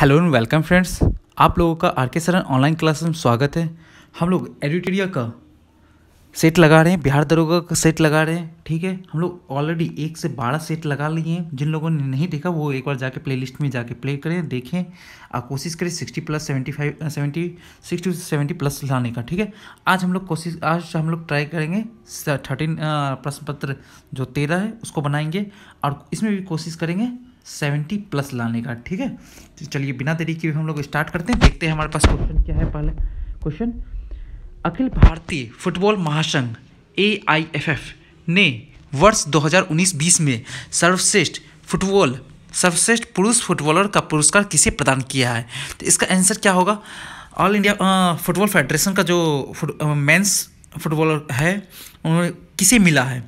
hello and welcome friends आप लोगों का आर के सरन ऑनलाइन क्लास में स्वागत है हम लोग एडिटेरिया का सेट लगा रहे हैं बिहार दरोगा का सेट लगा रहे हैं ठीक है हम लोग ऑलरेडी एक से बारह सेट लगा लिए हैं जिन लोगों ने नहीं देखा वो एक बार जाके प्लेलिस्ट में जाके प्ले करें देखें आप कोशिश करें sixty plus seventy five seventy sixty से सेवेंटी प्लस लाने का ठीक है आज हम लोग कोशिश आज हम लोग ट्राई करेंगे थर्टीन प्रश्न पत्र जो तेरह है उसको बनाएंगे और इसमें भी कोशिश करेंगे सेवेंटी प्लस लाने का ठीक है तो चलिए बिना देरी के हम लोग स्टार्ट करते हैं देखते हैं हमारे पास क्वेश्चन क्या है पहले क्वेश्चन अखिल भारतीय फुटबॉल महासंघ ए आई एफ एफ ने वर्ष 2019-20 में सर्वश्रेष्ठ फुटबॉल सर्वश्रेष्ठ पुरुष फुटबॉलर का पुरस्कार किसे प्रदान किया है तो इसका आंसर क्या होगा ऑल इंडिया फुटबॉल फेडरेशन का जो फुट, मेंस फुटबॉलर है उन्होंने किसे मिला है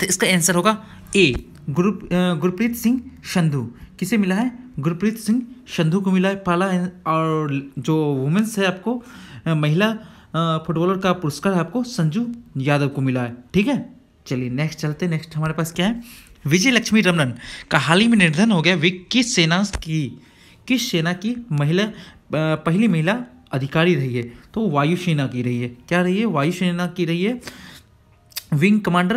तो इसका आंसर होगा ए गुरु गुरप्रीत सिंह संधू किसे मिला है गुरप्रीत सिंह संधू को मिला है पहला और जो वुमेंस है आपको महिला फुटबॉलर का पुरस्कार आपको संजू यादव को मिला है ठीक है चलिए नेक्स्ट चलते नेक्स्ट हमारे पास क्या है विजय लक्ष्मी रमनन का हाल ही में निर्धन हो गया वे किस सेना की किस सेना की महिला पहली महिला अधिकारी रही है तो वायुसेना की रही है क्या रही है वायुसेना की रही है विंग कमांडर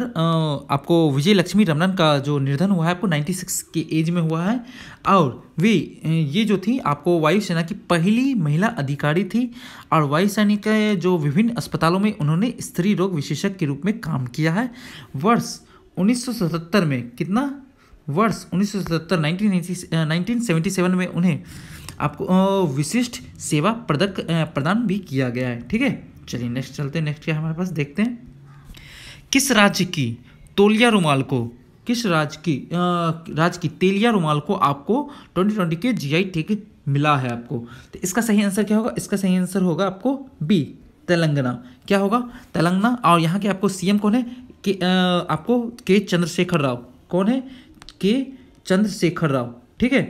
आपको विजय लक्ष्मी रमनन का जो निर्धन हुआ है आपको 96 के एज में हुआ है और वे ये जो थी आपको वायुसेना की पहली महिला अधिकारी थी और वायुसेना के जो विभिन्न अस्पतालों में उन्होंने स्त्री रोग विशेषज्ञ के रूप में काम किया है वर्ष 1977 में कितना वर्ष 1977 1977 में उन्हें आपको विशिष्ट सेवा प्रदक प्रदान भी किया गया है ठीक है चलिए नेक्स्ट चलते हैं नेक्स्ट क्या हमारे पास देखते हैं किस राज्य की तोलिया रुमाल को किस राज्य की राज्य की तेलिया रुमाल को आपको ट्वेंटी ट्वेंटी के जीआई ठीक मिला है आपको तो इसका सही आंसर क्या होगा इसका सही आंसर होगा आपको बी तेलंगाना क्या होगा तेलंगाना और यहाँ के आपको सीएम कौन है के आपको के चंद्रशेखर राव कौन है के चंद्रशेखर राव ठीक है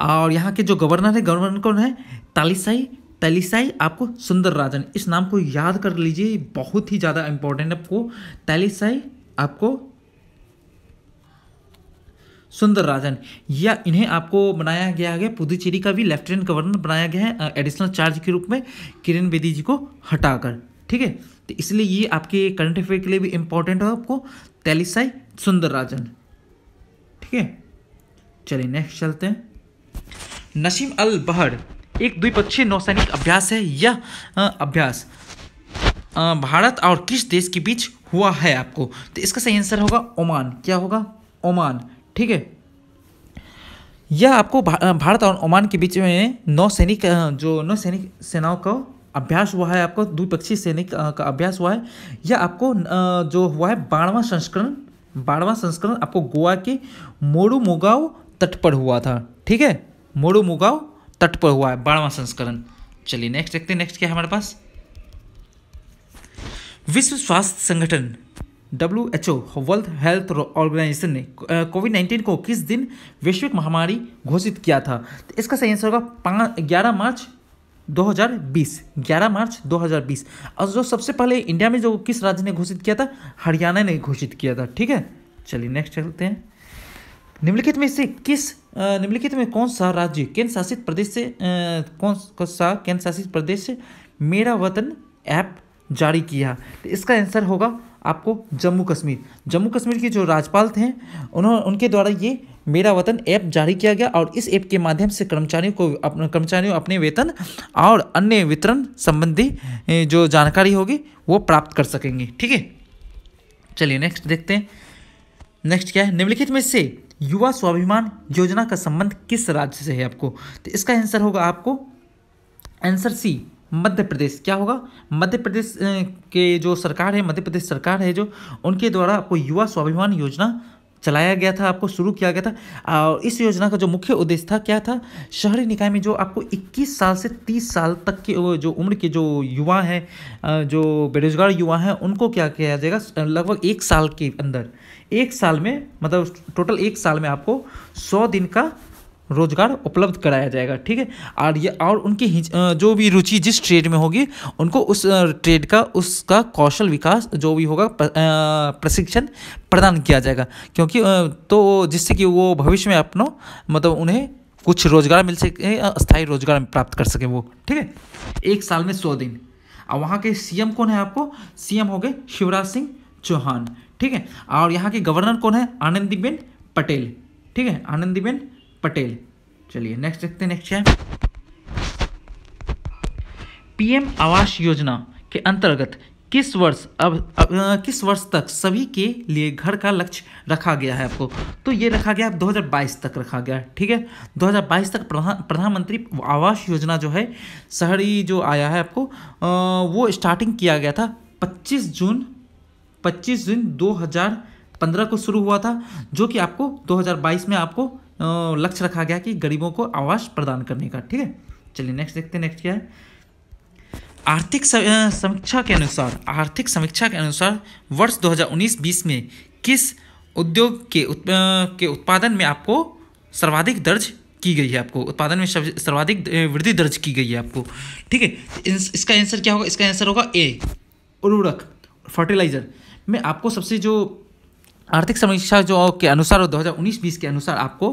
और यहाँ के जो गवर्नर है गवर्नर कौन है तालिसाई तेलिसाई आपको सुंदर राजन इस नाम को याद कर लीजिए बहुत ही ज़्यादा इंपॉर्टेंट है आपको तेलिसाई आपको सुंदर राजन या इन्हें आपको बनाया गया है पुदुचेरी का भी लेफ्टिनेंट गवर्नर बनाया गया है एडिशनल चार्ज के रूप में किरण बेदी जी को हटाकर ठीक है तो इसलिए ये आपके करंट अफेयर के लिए भी इंपॉर्टेंट है आपको तेलिसाई सुंदर राजन ठीक है चलिए नेक्स्ट चलते हैं नसीम अल बहर एक द्विपक्षीय नौसैनिक अभ्यास है यह अभ्यास भारत और किस देश के बीच हुआ है आपको तो इसका सही आंसर होगा ओमान क्या होगा ओमान ठीक है यह आपको भारत और ओमान के बीच में नौसैनिक जो नौसैनिक सेनाओं का अभ्यास हुआ है आपको द्विपक्षीय सैनिक का अभ्यास हुआ है यह आपको जो हुआ है बारहवां संस्करण बारवा संस्करण आपको गोवा के मोरू मोगाव तट पर हुआ था ठीक है मोरू मोगाव तट पर हुआ है बारवा संस्करण चलिए नेक्स्ट देखते हैं नेक्स्ट क्या है हमारे पास विश्व स्वास्थ्य संगठन W H O world health organisation ने कोविड नाइन्टीन को किस दिन वैश्विक महामारी घोषित किया था तो इसका सही आंसर होगा पाँच ग्यारह मार्च 2020 11 मार्च 2020 और जो सबसे पहले इंडिया में जो किस राज्य ने घोषित किया था हरियाणा ने घोषित किया था ठीक है चलिए नेक्स्ट चलते हैं निम्नलिखित में से किस निम्नलिखित में कौन सा राज्य केंद्र शासित प्रदेश से कौन सा केंद्र शासित प्रदेश से मेरा वतन ऐप जारी किया तो इसका आंसर होगा आपको जम्मू कश्मीर जम्मू कश्मीर के जो राज्यपाल थे उन्होंने उनके द्वारा ये मेरा वतन ऐप जारी किया गया और इस ऐप के माध्यम से कर्मचारियों को अपने कर्मचारियों अपने वेतन और अन्य वितरण संबंधी जो जानकारी होगी वो प्राप्त कर सकेंगे ठीक है चलिए नेक्स्ट देखते हैं नेक्स्ट क्या है निम्नलिखित में से युवा स्वाभिमान योजना का संबंध किस राज्य से है आपको तो इसका आंसर होगा आपको आंसर सी मध्य प्रदेश क्या होगा मध्य प्रदेश के जो सरकार है मध्य प्रदेश सरकार है जो उनके द्वारा आपको युवा स्वाभिमान योजना चलाया गया था आपको शुरू किया गया था और इस योजना का जो मुख्य उद्देश्य था क्या था शहरी निकाय में जो आपको 21 साल से 30 साल तक के जो उम्र के जो युवा हैं जो बेरोजगार युवा हैं उनको क्या किया जाएगा लगभग एक साल के अंदर एक साल में मतलब टोटल एक साल में आपको सौ दिन का रोजगार उपलब्ध कराया जाएगा ठीक है और ये और उनकी जो भी रुचि जिस ट्रेड में होगी उनको उस ट्रेड का उसका कौशल विकास जो भी होगा प्रशिक्षण प्रदान किया जाएगा क्योंकि तो जिससे कि वो भविष्य में अपनों मतलब उन्हें कुछ रोजगार मिल सके स्थायी रोजगार प्राप्त कर सके वो ठीक है एक साल में सौ दिन और वहाँ के सीएम कौन है आपको सीएम हो गए शिवराज सिंह चौहान ठीक है और यहाँ के गवर्नर कौन है आनंदीबेन पटेल ठीक है आनंदीबेन पटेल चलिए नेक्स्ट देखते हैं नेक्स्ट है पीएम आवास योजना के अंतर्गत किस वर्ष अब, अब आ, किस वर्ष तक सभी के लिए घर का लक्ष्य रखा गया है आपको तो ये रखा गया 2022 तक रखा गया ठीक है 2022 तक प्रधानमंत्री आवास योजना जो है शहरी जो आया है आपको आ, वो स्टार्टिंग किया गया था 25 जून 25 जून 2015 को शुरू हुआ था जो कि आपको 2022 में आपको लक्ष्य रखा गया कि गरीबों को आवास प्रदान करने का ठीक है चलिए नेक्स्ट देखते हैं नेक्स्ट क्या है आर्थिक समीक्षा के अनुसार आर्थिक समीक्षा के अनुसार वर्ष 2019-20 में किस उद्योग के उत, के उत्पादन में आपको सर्वाधिक दर्ज की गई है आपको उत्पादन में सर्वाधिक वृद्धि दर्ज की गई है आपको ठीक है इस, इसका आंसर क्या होगा इसका आंसर होगा ए उर्वरक फर्टिलाइजर में आपको सबसे जो आर्थिक समीक्षा जो के अनुसार और 2019-20 के अनुसार आपको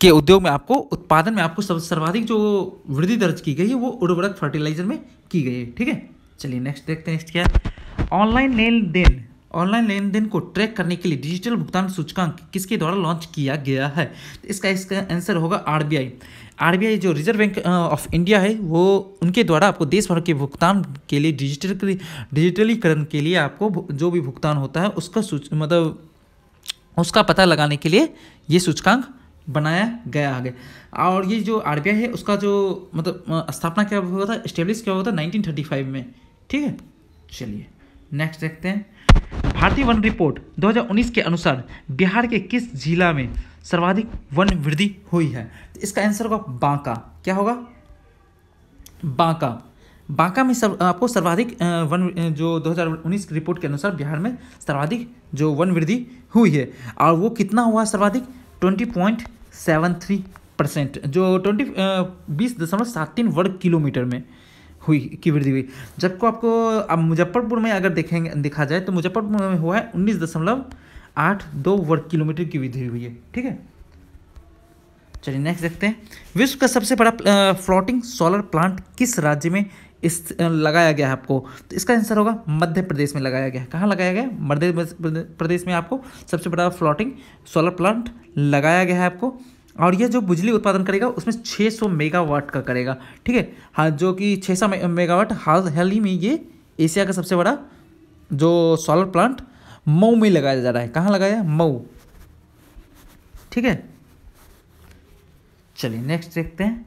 के उद्योग में आपको उत्पादन में आपको सर्वाधिक जो वृद्धि दर्ज की गई है वो उर्वरक फर्टिलाइजर में की गई है ठीक है चलिए नेक्स्ट देखते हैं नेक्स्ट क्या है ऑनलाइन लेन देन ऑनलाइन लेन देन को ट्रैक करने के लिए डिजिटल भुगतान सूचकांक किसके द्वारा लॉन्च किया गया है तो इसका इसका आंसर होगा आरबीआई आरबीआई जो रिजर्व बैंक ऑफ इंडिया है वो उनके द्वारा आपको देश भर के भुगतान के लिए डिजिटल डिजिटलीकरण के लिए आपको जो भी भुगतान होता है उसका सूच मतलब उसका पता लगाने के लिए ये सूचकांक बनाया गया है और ये जो आर है उसका जो मतलब स्थापना क्या हुआ था इस्टेब्लिश क्या हुआ था नाइनटीन में ठीक है चलिए नेक्स्ट देखते हैं भारतीय वन रिपोर्ट 2019 के अनुसार बिहार के किस जिला में सर्वाधिक वन वृद्धि हुई है तो इसका आंसर होगा बांका क्या होगा बांका बांका में सर, आपको सर्वाधिक वन जो 2019 की रिपोर्ट के अनुसार बिहार में सर्वाधिक जो वन वृद्धि हुई है और वो कितना हुआ सर्वाधिक 20.73 परसेंट जो ट्वेंटी बीस दशमलव सात तीन वर्ग किलोमीटर में हुई की वृद्धि हुई जबको आपको अब मुजफ्फरपुर में अगर देखेंगे देखा जाए तो मुजफ्फरपुर में हुआ है उन्नीस दशमलव आठ दो वर्ग किलोमीटर की वृद्धि हुई है ठीक है चलिए नेक्स्ट देखते हैं विश्व का सबसे बड़ा फ्लोटिंग सोलर प्लांट किस राज्य में इस लगाया गया है आपको तो इसका आंसर होगा मध्य प्रदेश में लगाया गया है कहाँ लगाया गया मध्य प्रदेश में आपको सबसे बड़ा फ्लोटिंग सोलर प्लांट लगाया गया है आपको और ये जो बिजली उत्पादन करेगा उसमें 600 मेगावाट का करेगा ठीक है हाँ जो कि 600 मेगावाट हाल हाल ही में ये एशिया का सबसे बड़ा जो सोलर प्लांट मऊ में लगाया जा रहा है कहाँ लगाया मऊ ठीक है चलिए नेक्स्ट देखते हैं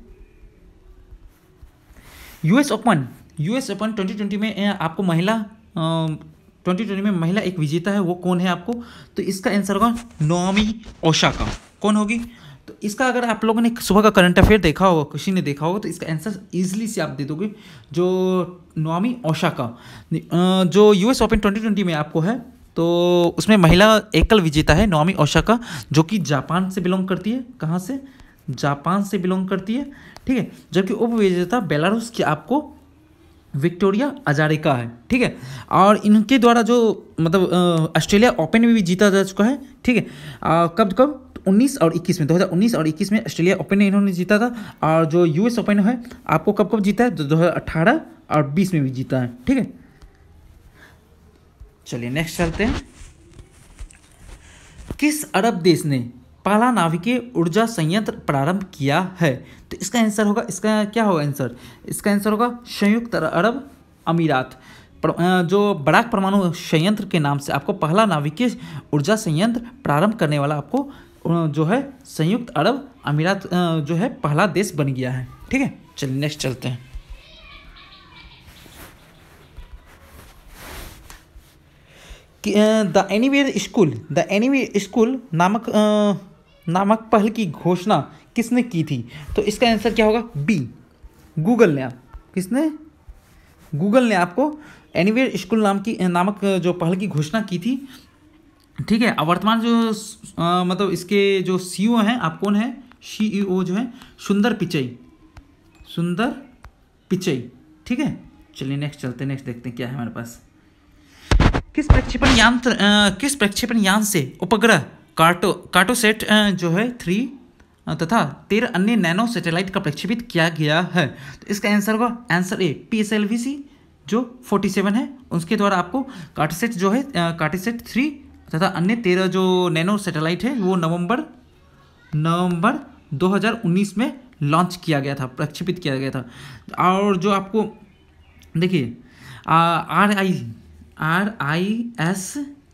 यूएस ओपन यूएस ओपन 2020 में आपको महिला ट्वेंटी ट्वेंटी में महिला एक विजेता है वो कौन है आपको तो इसका आंसर होगा नोमी ओशाका कौन होगी तो इसका अगर आप लोगों ने सुबह का करंट अफेयर देखा होगा खुशी ने देखा होगा तो इसका आंसर ईजिली से आप दे दोगे जो नोमी ओशा का जो यूएस ओपन 2020 में आपको है तो उसमें महिला एकल विजेता है नोमी ओशा का जो कि जापान से बिलोंग करती है कहाँ से जापान से बिलोंग करती है ठीक है जबकि उप विजेता बेलारूस की आपको विक्टोरिया अजारेका है ठीक है और इनके द्वारा जो मतलब ऑस्ट्रेलिया ओपन में भी जीता जा चुका है ठीक है कब कब 19 और 21 में 2019 और 21 में ऑस्ट्रेलिया ओपन में इन्होंने जीता था और जो यूएस ओपन है आपको कब कब जीता है दो हज़ार और बीस में भी जीता है ठीक है चलिए नेक्स्ट चलते हैं किस अरब देश ने पाला नाभिकीय ऊर्जा संयंत्र प्रारंभ किया है तो इसका आंसर होगा इसका क्या होगा आंसर इसका आंसर होगा संयुक्त अरब अमीरात जो बड़ाक परमाणु संयंत्र के नाम से आपको पहला नाभिकीय ऊर्जा संयंत्र प्रारंभ करने वाला आपको जो है संयुक्त अरब अमीरात जो है पहला देश बन गया है ठीक है चलिए नेक्स्ट चलते हैं the anywhere school the anyway school नामक आ, नामक पहल की घोषणा किसने की थी तो इसका आंसर क्या होगा बी गूगल ने आप किसने गूगल ने आपको एनीवेयर स्कूल नाम की नामक जो पहल की घोषणा की थी ठीक है अब वर्तमान जो आ, मतलब इसके जो सी e हैं आप कौन है सी e जो है सुंदर पिचई सुंदर पिचई ठीक है चलिए नेक्स्ट चलते नेक्स्ट देखते हैं क्या है हमारे पास किस प्रक्षेपण यंत्र किस प्रक्षेपण यान से उपग्रह कार्टो कार्टोसेट जो है थ्री तथा तेरह अन्य नैनो सैटेलाइट का प्रक्षेपित किया गया है तो इसका आंसर होगा answer A P S L V C जो फोर्टी सेवन है उसके द्वारा आपको कार्टोसेट जो है कार्टोसेट थ्री तथा अन्य तेरह जो नैनो सैटेलाइट है वो नवंबर नवंबर 2019 में लॉन्च किया गया था प्रक्षेपित किया गया था और जो आपको देखिए R I R I S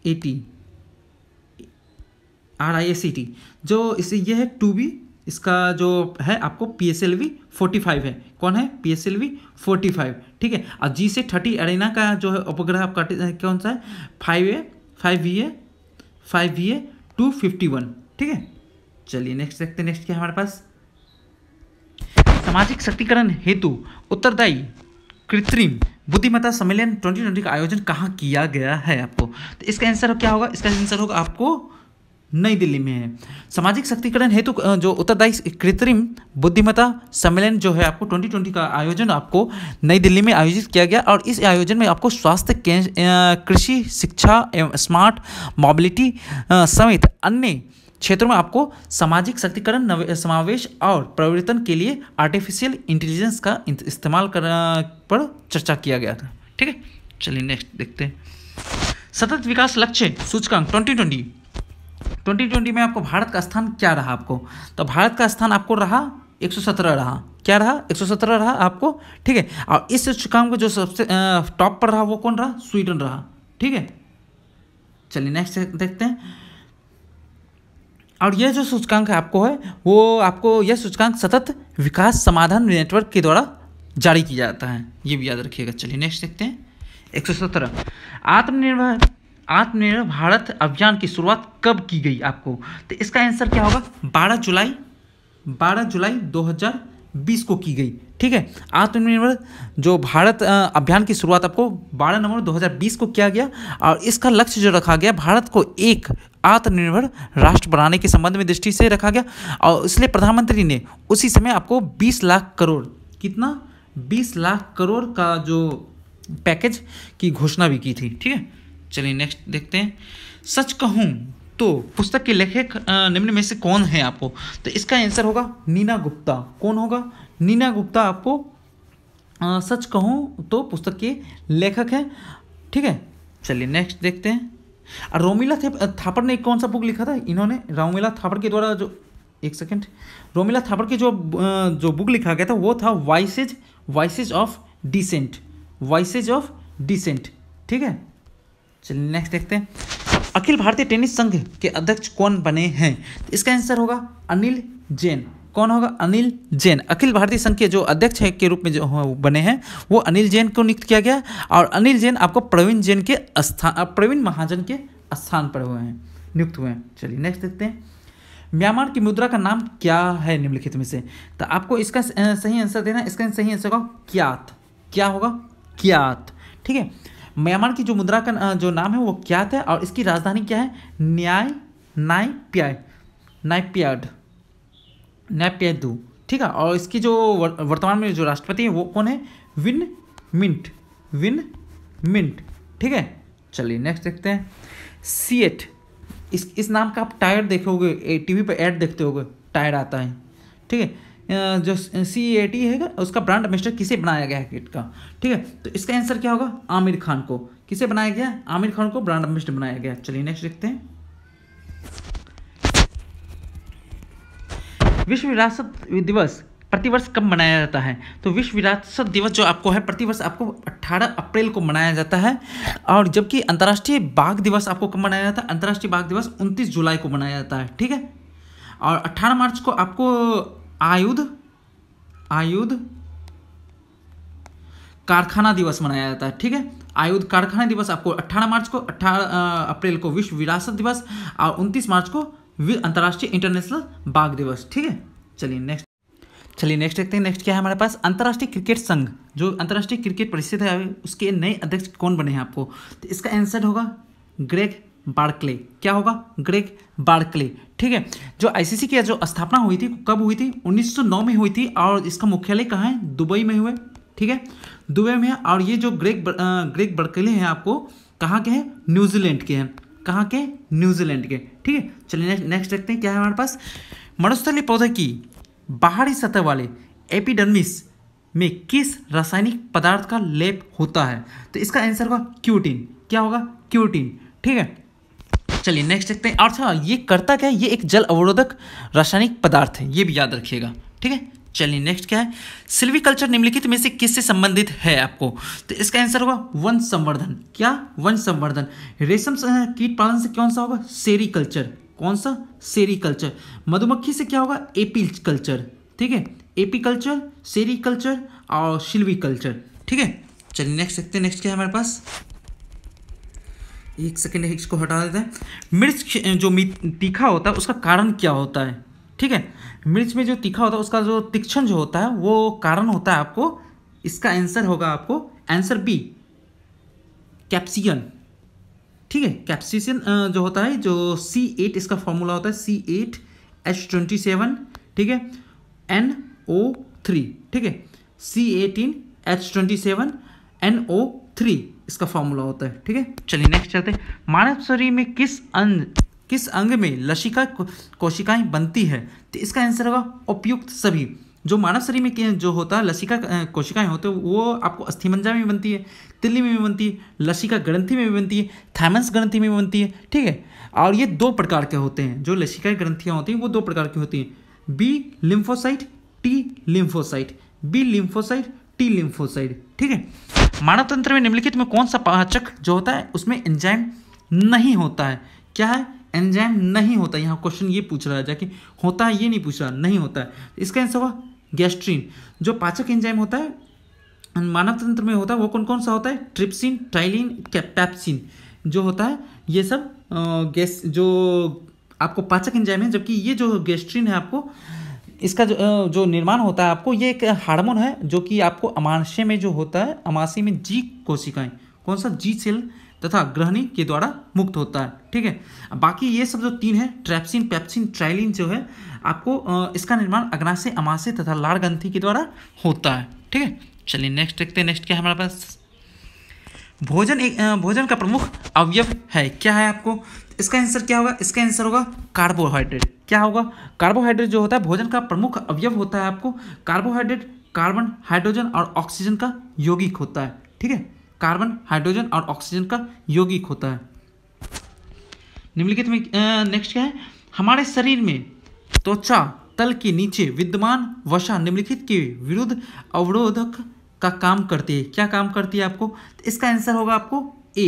A T R I A C T जो इसे ये है टू बी इसका जो है आपको P S L V forty five है कौन है P S L V forty five ठीक है और जी से थर्टी अरेना का जो है उपग्रह आपका कौन सा है five A five V A five V A two fifty one ठीक है चलिए नेक्स्ट देखते हैं नेक्स्ट क्या हमारे पास सामाजिक सशक्तिकरण हेतु उत्तरदायी कृत्रिम बुद्धिमत्ता सम्मेलन ट्वेंटी ट्वेंटी का आयोजन कहाँ किया गया है आपको तो इसका आंसर क्या होगा इसका आंसर होगा आपको नई दिल्ली में है सामाजिक शक्तिकरण हेतु तो जो उत्तरदायी कृत्रिम बुद्धिमत्ता सम्मेलन जो है आपको 2020 का आयोजन आपको नई दिल्ली में आयोजित किया गया और इस आयोजन में आपको स्वास्थ्य कृषि शिक्षा एवं स्मार्ट मोबिलिटी समेत अन्य क्षेत्रों में आपको सामाजिक शक्तिकरण समावेश और परिवर्तन के लिए आर्टिफिशियल इंटेलिजेंस का इस्तेमाल कर पर चर्चा किया गया था ठीक है चलिए नेक्स्ट देखते हैं सतत विकास लक्ष्य सूचकांक ट्वेंटी ट्वेंटी 2020 में आपको भारत का स्थान क्या रहा आपको तो भारत का स्थान आपको रहा 117 रहा क्या रहा 117 रहा आपको ठीक है और इस सूचकांक में जो सबसे टॉप पर रहा वो कौन रहा स्वीडन रहा ठीक है चलिए नेक्स्ट देखते हैं और यह जो सूचकांक आपको है वो आपको यह सूचकांक सतत विकास समाधान नेटवर्क के द्वारा जारी किया जाता है ये भी याद रखिएगा चलिए नेक्स्ट देखते हैं 117 आत्मनिर्भर आत्मनिर्भर भारत अभियान की शुरुआत कब की गई आपको तो इसका आंसर क्या होगा 12 जुलाई 12 जुलाई 2020 को की गई ठीक है आत्मनिर्भर जो भारत अभियान की शुरुआत आपको 12 नवंबर 2020 को किया गया और इसका लक्ष्य जो रखा गया भारत को एक आत्मनिर्भर राष्ट्र बनाने के संबंध में दृष्टि से रखा गया और इसलिए प्रधानमंत्री ने उसी समय आपको 20 लाख करोड़ कितना 20 लाख करोड़ का जो पैकेज की घोषणा भी की थी ठीक है चलिए नेक्स्ट देखते हैं सच कहूँ तो पुस्तक के लेखक निम्न में से कौन है आपको तो इसका आंसर होगा नीना गुप्ता कौन होगा नीना गुप्ता आपको आ, सच कहूँ तो पुस्तक के लेखक हैं ठीक है चलिए नेक्स्ट देखते हैं रोमिला थापर ने कौन सा बुक लिखा था इन्होंने रोमिला थापर के द्वारा जो एक सेकेंड रोमिला थापर के जो जो बुक लिखा गया था वो था voices voices of dissent voices of dissent ठीक है चलिए नेक्स्ट देखते हैं अखिल भारतीय टेनिस संघ के अध्यक्ष कौन बने हैं तो इसका आंसर होगा अनिल जैन कौन होगा अनिल जैन अखिल भारतीय संघ के जो अध्यक्ष है के रूप में जो बने हैं वो अनिल जैन को नियुक्त किया गया और अनिल जैन आपको प्रवीण जैन के स्थान प्रवीण महाजन के स्थान पर हुए हैं नियुक्त हुए हैं चलिए नेक्स्ट देखते हैं म्यांमार की मुद्रा का नाम क्या है निम्नलिखित में से तो आपको इसका सही आंसर देना इसका सही आंसर होगा क्यात क्या होगा क्यात ठीक है म्यांमार की जो मुद्रा का जो नाम है वो क्या था और इसकी राजधानी क्या है न्याय नाई प्याय नाई प्याड नाई ठीक है और इसकी जो वर्तमान में जो राष्ट्रपति है वो कौन है विन मिंट विन मिंट ठीक है चलिए नेक्स्ट देखते हैं सी एट इस इस नाम का आप टायर देखोगे वी पर एड देखते हो टायर आता है ठीक है जो सी ए टी है उसका ब्रांड एम्बेसडर किसे बनाया गया है किट का ठीक है तो इसका आंसर क्या होगा आमिर खान को किसे बनाया गया आमिर खान को ब्रांड एम्बेसडर बनाया गया चलिए नेक्स्ट देखते हैं विश्व विरासत दिवस प्रतिवर्ष कब मनाया जाता है तो विश्व विरासत दिवस जो आपको है प्रतिवर्ष आपको 18 अप्रैल को मनाया जाता है और जबकि अंतर्राष्ट्रीय बाघ दिवस आपको कब मनाया जाता है अंतर्राष्ट्रीय बाघ दिवस 29 जुलाई को मनाया जाता है ठीक है और 18 मार्च को आपको आयुध आयुध कारखाना दिवस मनाया जाता है ठीक है आयुध कारखाना दिवस आपको 18 मार्च को 18 अप्रैल को विश्व विरासत दिवस और 29 मार्च को अंतर्राष्ट्रीय इंटरनेशनल बाघ दिवस ठीक है चलिए नेक्स्ट चलिए नेक्स्ट देखते हैं नेक्स्ट क्या है हमारे पास अंतर्राष्ट्रीय क्रिकेट संघ जो अंतर्राष्ट्रीय क्रिकेट परिषद है उसके नए अध्यक्ष कौन बने हैं आपको तो इसका आंसर होगा ग्रेग बार्कले क्या होगा ग्रेग बार्कले ठीक है जो आईसीसी की जो स्थापना हुई थी कब हुई थी 1909 में हुई थी और इसका मुख्यालय कहाँ है दुबई में हुए ठीक है दुबई में और ये जो ग्रेग ग्रेग बर्कले हैं आपको कहाँ के हैं न्यूजीलैंड के हैं कहाँ के न्यूजीलैंड के ठीक है चलिए नेक्स्ट देखते हैं क्या है हमारे पास मरुस्थली पौधे की बाहरी सतह वाले एपिडर्मिस में किस रासायनिक पदार्थ का लेप होता है तो इसका आंसर होगा क्यूटीन क्या होगा क्यूटीन ठीक है चलिए नेक्स्ट देखते हैं अच्छा ये करता क्या है ये एक जल अवरोधक रासायनिक पदार्थ है ये भी याद रखिएगा ठीक है चलिए नेक्स्ट क्या है सिल्वीकल्चर निम्नलिखित में से किससे संबंधित है आपको तो इसका आंसर होगा वन संवर्धन क्या वन संवर्धन रेशम कीट पालन से कौन सा होगा सेरिकल्चर कौन सा सेरिकल्चर मधुमक्खी से क्या होगा कल्चर ठीक है एपिकल्चर सेरिकल्चर और सिल्वीकल्चर ठीक है चलिए नेक्स्ट देखते हैं नेक्स्ट क्या है हमारे पास एक सेकेंड है इसको हटा देते हैं मिर्च जो तीखा होता है उसका कारण क्या होता है ठीक है मिर्च में जो तीखा होता है उसका जो तीक्षण जो होता है वो कारण होता है आपको इसका आंसर होगा आपको आंसर बी कैप्सियन ठीक है कैप्सियन जो होता है जो C8 इसका फॉर्मूला होता है सी एट ठीक है NO3 ठीक है सी एटीन एच थ्री इसका फॉर्मूला होता है ठीक है चलिए नेक्स्ट चलते हैं मानव शरीर में किस अंग किस अंग में लसिका कोशिकाएं बनती है तो इसका आंसर होगा उपयुक्त सभी जो मानव शरीर में जो होता है लसिका कोशिकाएं होते हैं वो आपको अस्थिमंजा में बनती है तिल्ली में भी बनती है लसिका ग्रंथि में भी बनती है थैमस ग्रंथि में भी बनती है ठीक है और ये दो प्रकार के होते हैं जो लसिका ग्रंथियाँ होती हैं वो दो प्रकार की होती हैं B lymphocyte T lymphocyte B lymphocyte T lymphocyte ठीक है मानव तंत्र में निम्नलिखित में कौन सा पाचक जो होता है उसमें एंजाइम नहीं होता है क्या है एंजाइम नहीं होता यहाँ क्वेश्चन ये पूछ रहा है जाकि होता है ये नहीं पूछ रहा नहीं होता है तो इसका आंसर हुआ गैस्ट्रीन जो पाचक एंजाइम होता है मानव तंत्र में होता है वो कौन कौन सा होता है ट्रिप्सिन टाइलिन कैपैप्सिन जो होता है ये सब गैस जो आपको पाचक एंजाइम है जबकि ये जो गैस्ट्रीन है आपको इसका जो जो निर्माण होता है आपको ये एक हार्मोन है जो कि आपको अमाशय में जो होता है अमाशय में जी कोशिकाएं कौन सा जी सेल तथा ग्रहणी के द्वारा मुक्त होता है ठीक है बाकी ये सब जो तीन है ट्रैप्सिन पैप्सिन ट्राइलिन जो है आपको इसका निर्माण अग्नाशय अमाशय तथा लाड़ ग्रंथी के द्वारा होता है ठीक है चलिए नेक्स्ट देखते हैं नेक्स्ट क्या है हमारे पास भोजन एक भोजन का प्रमुख अवयव है क्या है आपको इसका आंसर क्या होगा इसका आंसर होगा कार्बोहाइड्रेट क्या होगा कार्बोहाइड्रेट जो होता है भोजन का प्रमुख अवयव होता है आपको कार्बोहाइड्रेट कार्बन हाइड्रोजन और ऑक्सीजन का यौगिक होता है ठीक है कार्बन हाइड्रोजन और ऑक्सीजन का यौगिक होता है निम्नलिखित में नेक्स्ट क्या है हमारे शरीर में त्वचा तल के नीचे विद्यमान वसा निम्नलिखित के विरुद्ध अवरोधक का काम करती है क्या काम करती है आपको तो इसका आंसर होगा आपको ए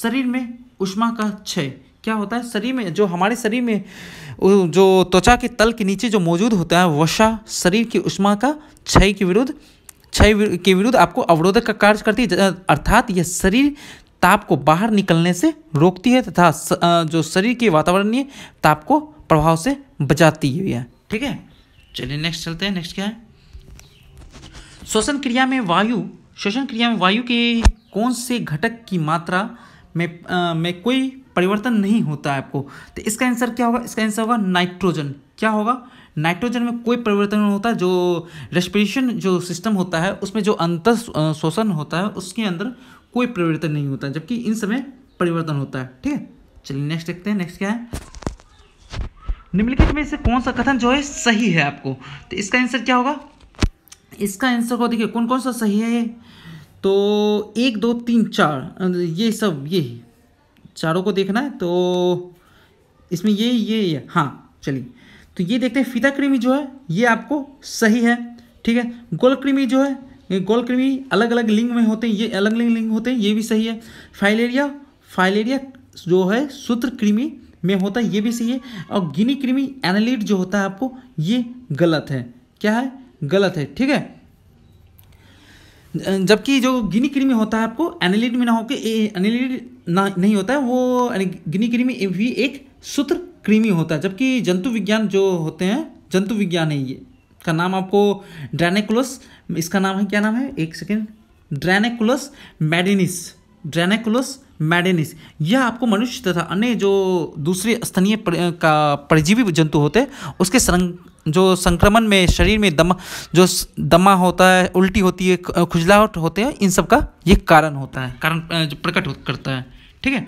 शरीर में उष्मा का क्षय क्या होता है शरीर में जो हमारे शरीर में जो त्वचा के तल के नीचे जो मौजूद होता है वसा शरीर की उष्मा का क्षय के विरुद्ध क्षय के विरुद्ध आपको अवरोधक का कार्य करती है अर्थात यह शरीर ताप को बाहर निकलने से रोकती है तथा जो शरीर के वातावरणीय ताप को प्रभाव से बचाती हुई है ठीक है चलिए नेक्स्ट चलते हैं नेक्स्ट क्या है श्वसन क्रिया में वायु श्वसन क्रिया में वायु के कौन से घटक की मात्रा में आ, में कोई परिवर्तन नहीं होता है आपको तो इसका आंसर क्या होगा इसका आंसर होगा नाइट्रोजन क्या होगा नाइट्रोजन में कोई परिवर्तन नहीं होता जो रेस्पिरेशन जो सिस्टम होता है उसमें जो अंतर शोषण होता है उसके अंदर कोई परिवर्तन नहीं होता जबकि इन समय परिवर्तन होता है ठीक है चलिए नेक्स्ट देखते हैं नेक्स्ट क्या है निम्नलिखित में से कौन सा कथन जो है सही है आपको तो इसका आंसर क्या होगा इसका आंसर को देखिए कौन कौन सा सही है तो एक दो तीन चार ये सब ये चारों को देखना है तो इसमें ये ये ये हाँ चलिए तो ये देखते हैं फीता कृमि जो है ये आपको सही है ठीक है गोल क्रीमी जो है ये गोल क्रीमी अलग अलग लिंग में होते हैं ये अलग अलग लिंग होते हैं ये भी सही है फाइलेरिया फाइलेरिया जो है सूत्र कृमि में होता है ये भी सही है और गिनी कृमि एनालिट जो होता है आपको ये गलत है क्या है गलत है ठीक है जबकि जो गिनी कृमि होता है आपको एनालिट में ना होकर एनालिट ना नहीं होता है वो यानी गिनी कृमि भी एक सूत्र कृमि होता है जबकि जंतु विज्ञान जो होते हैं जंतु विज्ञान है ये का नाम आपको ड्रैनेकुलस इसका नाम है क्या नाम है एक सेकेंड ड्रैनेकुलस मैडिनिस ड्रैनेकुलस मैडेनिस यह आपको मनुष्य तथा अन्य जो दूसरे स्तनीय पर, का परजीवी जंतु होते हैं उसके सं जो संक्रमण में शरीर में दमा जो दमा होता है उल्टी होती है खुजलाहट होते हैं इन सब का ये कारण होता है कारण प्रकट करता है ठीक है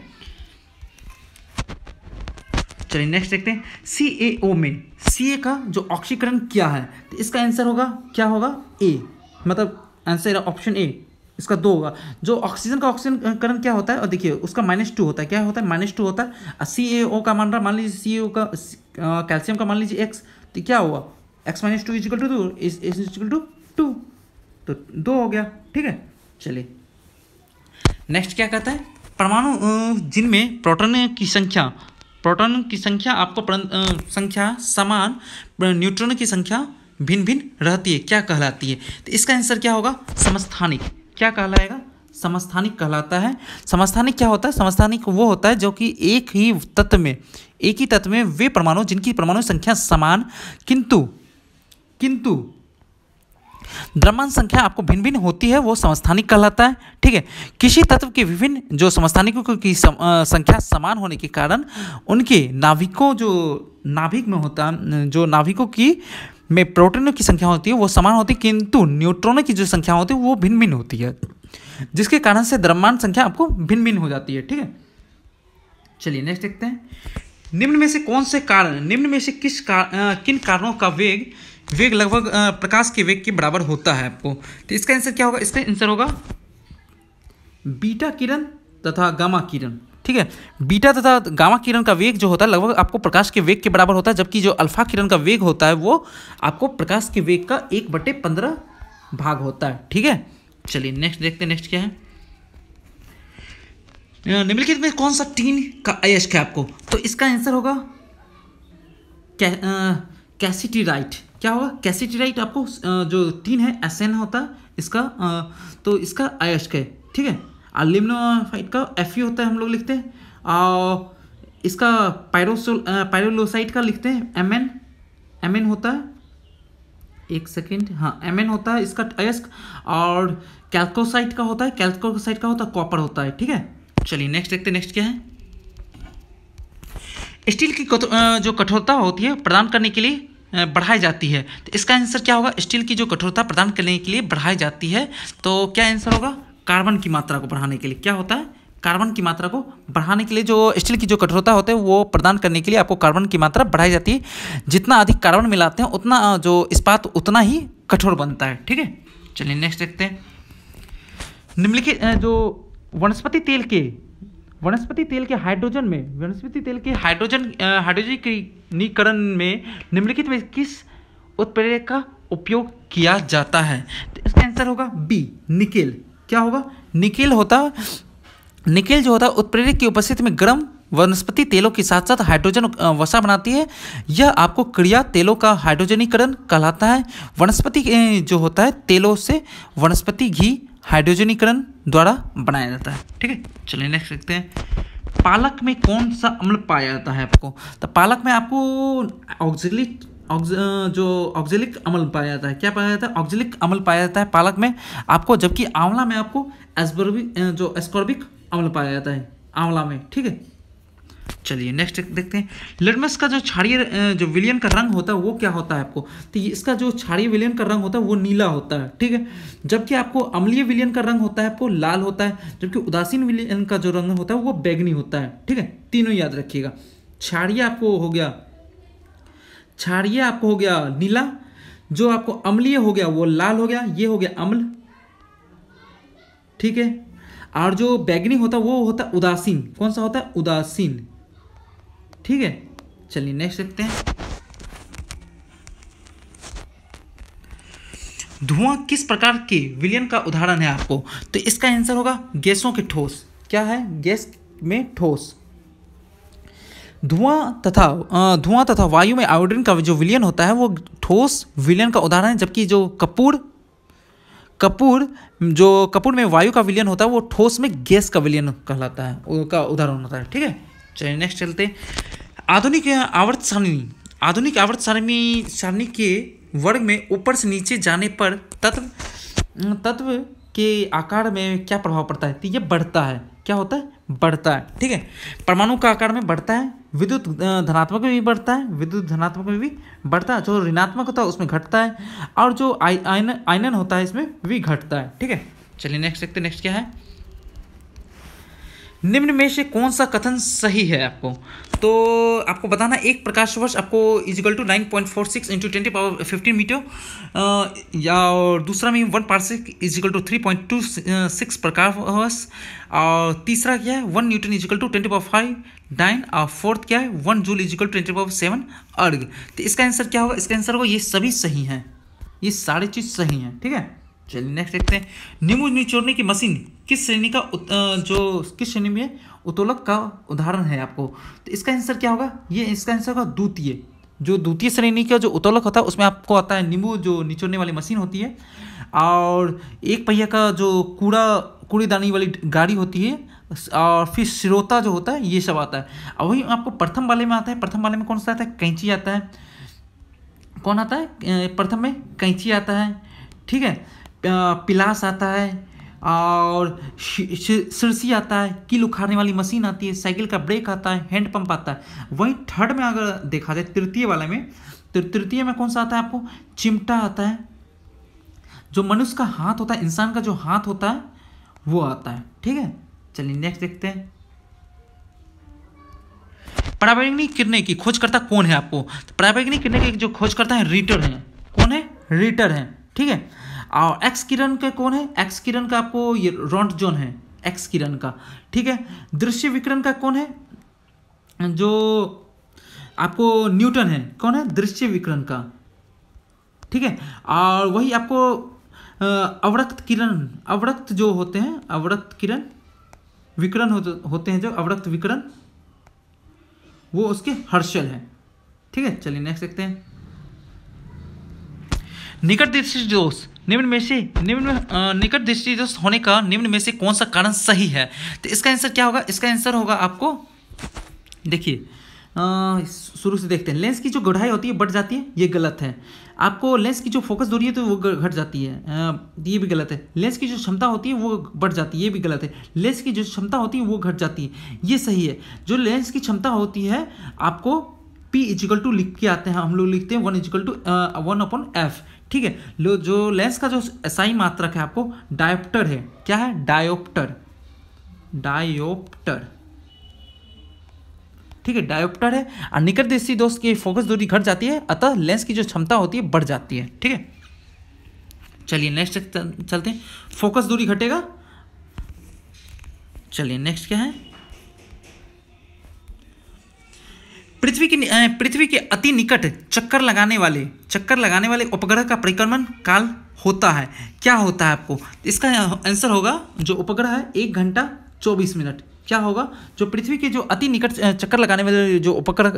चलिए नेक्स्ट देखते हैं सी ए ओ में सी ए का जो ऑक्सीकरण क्या है तो इसका आंसर होगा क्या होगा ए मतलब आंसर ऑप्शन ए इसका दो होगा जो ऑक्सीजन का ऑक्सीकरण क्या होता है और देखिए उसका माइनस टू होता है क्या होता है माइनस टू होता है सी ए ओ का मान रहा मान लीजिए सी ए ओ का कैल्शियम का मान लीजिए एक्स तो क्या हुआ x minus two equal to two equal to two तो दो हो गया ठीक है चलिए नेक्स्ट क्या कहता है परमाणु जिनमें प्रोटॉन की संख्या प्रोटॉन की संख्या आपको संख्या समान न्यूट्रॉन की संख्या भिन्न भिन्न रहती है क्या कहलाती है तो इसका आंसर क्या होगा समस्थानिक क्या कहलाएगा समस्थानिक कहलाता है समस्थानिक क्या होता है समस्थानिक वो होता है जो कि एक ही तत्व में एक ही तत्व में वे परमाणु जिनकी परमाणु संख्या समान किंतु किंतु द्रव्यमान संख्या आपको भिन्न भिन्न होती है वो समस्थानिक कहलाता है ठीक है किसी तत्व के विभिन्न जो समस्थानिकों की सम, आ, संख्या समान होने के कारण उनके नाभिकों जो नाभिक में होता जो नाभिकों की में प्रोटीनों की संख्या होती है वो समान होती है किंतु न्यूट्रॉनों की जो संख्या होती है वो भिन्न भिन्न होती है जिसके कारण से द्रव्यमान संख्या आपको भिन्न भिन्न हो जाती है ठीक है चलिए नेक्स्ट देखते हैं निम्न में से कौन से कारण निम्न में से किस कार, आ, किन कारणों का वेग वेग लगभग प्रकाश के वेग के बराबर होता है आपको तो इसका आंसर क्या होगा इसका आंसर होगा बीटा किरण तथा गामा किरण ठीक है बीटा तथा गामा किरण का वेग जो होता है लगभग आपको प्रकाश के वेग के बराबर होता है जबकि जो अल्फा किरण का वेग होता है वो आपको प्रकाश के वेग का एक बटे पंद्रह भाग होता है ठीक है चलिए नेक्स्ट देखते हैं नेक्स्ट क्या है निम्नलिखित में कौन सा टीन का अयस्क है आपको तो इसका आंसर होगा कै, कैसिटी राइट क्या होगा कैसीटीराइट आपको जो तीन है एसएन होता है इसका तो इसका आई है ठीक है और का एफ होता है हम लोग लिखते हैं और इसका पायरोसोल पायरोलोसाइट का लिखते हैं एम एन एम एन होता है एक सेकेंड हाँ एम एन होता है इसका अयस्क और कैल्कोसाइट का होता है कैल्कोसाइट का होता है कॉपर होता है ठीक है चलिए नेक्स्ट देखते नेक्स्ट क्या है स्टील की जो कठोरता होती है प्रदान करने के लिए बढ़ाई जाती है तो इसका आंसर क्या होगा स्टील की जो कठोरता प्रदान करने के लिए बढ़ाई जाती है तो क्या आंसर होगा कार्बन की मात्रा को बढ़ाने के लिए क्या होता है कार्बन की मात्रा को बढ़ाने के लिए जो स्टील की जो कठोरता होते हैं वो प्रदान करने के लिए आपको कार्बन की मात्रा बढ़ाई जाती है जितना अधिक कार्बन मिलाते हैं उतना जो इस्पात उतना ही कठोर बनता है ठीक है चलिए नेक्स्ट देखते हैं निम्नलिखित जो वनस्पति तेल के वनस्पति तेल के हाइड्रोजन में वनस्पति तेल के हाइड्रोजन हाइड्रोजनीकरण में निम्नलिखित में किस उत्प्रेरक का उपयोग किया जाता है तो इसका आंसर होगा बी निकेल क्या होगा निकेल होता निकेल जो होता है उत्प्रेरक की उपस्थिति में गर्म वनस्पति तेलों के साथ साथ हाइड्रोजन वसा बनाती है यह आपको क्रिया तेलों का हाइड्रोजनीकरण कहलाता है वनस्पति जो होता है तेलों से वनस्पति घी हाइड्रोजनीकरण द्वारा बनाया जाता है ठीक है चलिए नेक्स्ट देखते हैं पालक में कौन सा अम्ल पाया जाता है आपको तो पालक में आपको ऑक्जिलिक ऑक्ज जो ऑक्जिलिक अम्ल पाया जाता है क्या पाया जाता है ऑक्जिलिक अम्ल पाया जाता है पालक में आपको जबकि आंवला में आपको एस्बर्बिक जो एस्कॉर्बिक अम्ल पाया जाता है आंवला में ठीक है चलिए नेक्स्ट देखते हैं लिटमस का जो क्षारीय जो विलियन का रंग होता है वो क्या होता है आपको तो इसका जो क्षारीय विलियन का रंग होता है वो नीला होता है ठीक है जबकि आपको अम्लीय विलियन का रंग होता है आपको लाल होता है जबकि उदासीन विलियन का जो रंग होता है वो बैगनी होता है ठीक है तीनों याद रखिएगा क्षारीय आपको हो गया क्षारीय आपको हो गया नीला जो आपको अम्लीय हो गया वो लाल हो गया ये हो गया अम्ल ठीक है और जो बैगनी होता है वो होता है उदासीन कौन सा होता है उदासीन ठीक है चलिए नेक्स्ट देखते हैं धुआं किस प्रकार के विलियन का उदाहरण है आपको तो इसका आंसर होगा गैसों के ठोस क्या है गैस में ठोस धुआं तथा धुआं तथा वायु में आयोडीन का जो विलियन होता है वो ठोस विलियन का उदाहरण है जबकि जो कपूर कपूर जो कपूर में वायु का विलियन होता है वो ठोस में गैस का विलियन कहलाता है उनका उदाहरण होता है ठीक है चलिए नेक्स्ट चलते आधुनिक आवर्त सारणी आधुनिक आवर्त सारणी सारणी के वर्ग में ऊपर से नीचे जाने पर तत्व तत्व के आकार में क्या प्रभाव पड़ता है तो ये बढ़ता है क्या होता है बढ़ता है ठीक है परमाणु का आकार में बढ़ता है विद्युत धनात्मक में भी बढ़ता है विद्युत धनात्मक में भी बढ़ता है जो ऋणात्मक होता है उसमें घटता है और जो आयन आयनन होता है इसमें भी घटता है ठीक है चलिए नेक्स्ट देखते नेक्स्ट क्या है निम्न में से कौन सा कथन सही है आपको तो आपको बताना एक प्रकाश वर्ष आपको equal to nine point four six into twenty power fifteen metre या और दूसरा में one parsec equal to three point two six प्रकाश वर्ष और तीसरा क्या है one newton equal to twenty power five dyne और फोर्थ क्या है one joule equal to twenty power seven erg तो इसका आंसर क्या होगा इसका आंसर होगा ये सभी सही हैं ये सारी चीज़ सही हैं ठीक है चलिए नेक्स्ट देखते हैं नींबू निचोड़ने की मशीन किस श्रेणी का उत, जो किस श्रेणी में उत्तोलक का उदाहरण है आपको तो इसका आंसर क्या होगा ये इसका आंसर होगा द्वितीय जो द्वितीय श्रेणी का जो उत्तोलक होता है उसमें आपको आता है नींबू जो निचोड़ने वाली मशीन होती है और एक पहिया का जो कूड़ा कूड़ेदानी वाली गाड़ी होती है और फिर श्रोता जो होता है ये सब आता है और वही आपको प्रथम वाले में आता है प्रथम वाले में कौन सा आता है कैंची आता है कौन आता है प्रथम में कैंची आता है ठीक है पिलास आता है और सिरसी आता है कील उखाड़ने वाली मशीन आती है साइकिल का ब्रेक आता है हैंड पंप आता है वहीं थर्ड में अगर देखा जाए तृतीय वाले में तो तृतीय में कौन सा आता है आपको चिमटा आता है जो मनुष्य का हाथ होता है इंसान का जो हाथ होता है वो आता है ठीक है चलिए नेक्स्ट देखते हैं प्रावैज्ञानिक किरने की खोजकर्ता कौन है आपको तो प्रावैज्ञानिक किरने की जो खोजकर्ता है रीटर है कौन है रीटर है ठीक है और एक्स किरण का कौन है एक्स किरण का आपको ये रॉन्ट जोन है एक्स किरण का ठीक है दृश्य विकिरण का कौन है जो आपको न्यूटन है कौन है दृश्य विकिरण का ठीक है और वही आपको अवरक्त किरण अवरक्त जो होते हैं अवरक्त किरण विकरण होते हैं जो अवरक्त विकरण वो उसके हर्षल है ठीक है चलिए नेक्स्ट देखते हैं निकट दृष्टि दोष निम्न में से निम्न निकट दृष्टि दोष होने का निम्न में से कौन सा कारण सही है तो इसका आंसर क्या होगा इसका आंसर होगा आपको देखिए शुरू से देखते हैं लेंस की जो गढ़ाई होती है बढ़ जाती है ये गलत है आपको लेंस की जो फोकस दूरी है तो वो घट जाती है आ, ये भी गलत है लेंस की जो क्षमता होती है वो बढ़ जाती है ये भी गलत है लेंस की जो क्षमता होती है वो घट जाती है ये सही है जो लेंस की क्षमता होती है आपको पी इजिकल टू लिख के आते हैं हम लोग लिखते हैं one equal to one upon F ठीक है लो जो लेंस का जो एसआई मात्रक है आपको डायोप्टर है क्या है डायोप्टर डायोप्टर ठीक है डायोप्टर है और निकट दृष्टि दोस्त की फोकस दूरी घट जाती है अतः लेंस की जो क्षमता होती है बढ़ जाती है ठीक है चलिए नेक्स्ट चलते हैं फोकस दूरी घटेगा चलिए नेक्स्ट क्या है पृथ्वी के पृथ्वी के अति निकट चक्कर लगाने वाले चक्कर लगाने वाले उपग्रह का परिक्रमण काल होता है क्या होता है आपको इसका आंसर होगा जो उपग्रह है एक घंटा चौबीस मिनट क्या होगा जो पृथ्वी के जो अति निकट चक्कर लगाने वाले जो उपग्रह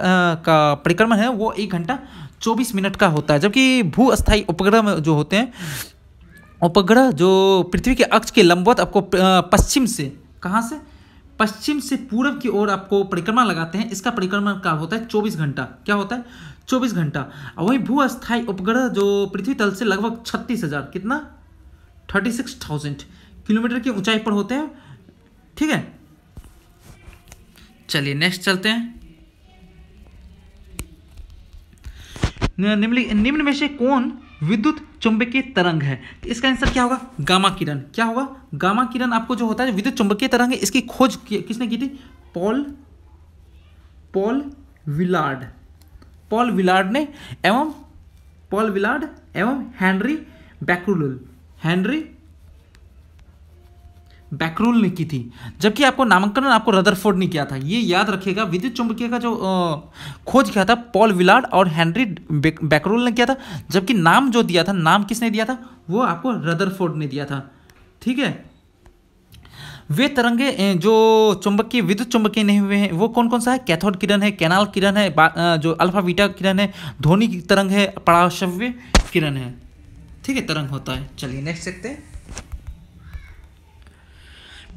का परिक्रमण है वो एक घंटा चौबीस मिनट का होता है जबकि भू अस्थायी उपग्रह में जो होते हैं उपग्रह जो पृथ्वी के अक्ष के लंबवत आपको पश्चिम से कहाँ से पश्चिम से पूर्व की ओर आपको परिक्रमा लगाते हैं इसका परिक्रमा काल होता है चौबीस घंटा क्या होता है चौबीस घंटा वही भू अस्थायी उपग्रह जो पृथ्वी तल से लगभग छत्तीस हजार कितना थर्टी सिक्स थाउजेंड किलोमीटर की ऊंचाई पर होते हैं ठीक है चलिए नेक्स्ट चलते हैं निम्न में से कौन विद्युत चुंबकीय तरंग है तो इसका आंसर क्या होगा गामा किरण क्या होगा गामा किरण आपको जो होता है विद्युत चुंबकीय तरंग है इसकी खोज किसने की थी Paul Paul Villard Paul Villard ने एवं पॉल विलार्ड एवं हेनरी बैक्रुल हेनरी बैकरोल ने की थी जबकि आपको नामांकन आपको रदरफोर्ड ने किया था ये याद रखिएगा विद्युत चुंबकीय का जो खोज किया था पॉल विलार्ड और हेनरी बैकरोल ने किया था जबकि नाम जो दिया था नाम किसने दिया था वो आपको रदरफोर्ड ने दिया था ठीक है वे तरंगे जो चुंबकीय विद्युत चुंबकीय नहीं हुए हैं वो कौन कौन सा है कैथोड किरण है कैनाल किरण है जो अल्फा बीटा किरण है ध्वनि तरंग है पराश्रव्य किरण है ठीक है तरंग होता है चलिए नेक्स्ट देखते हैं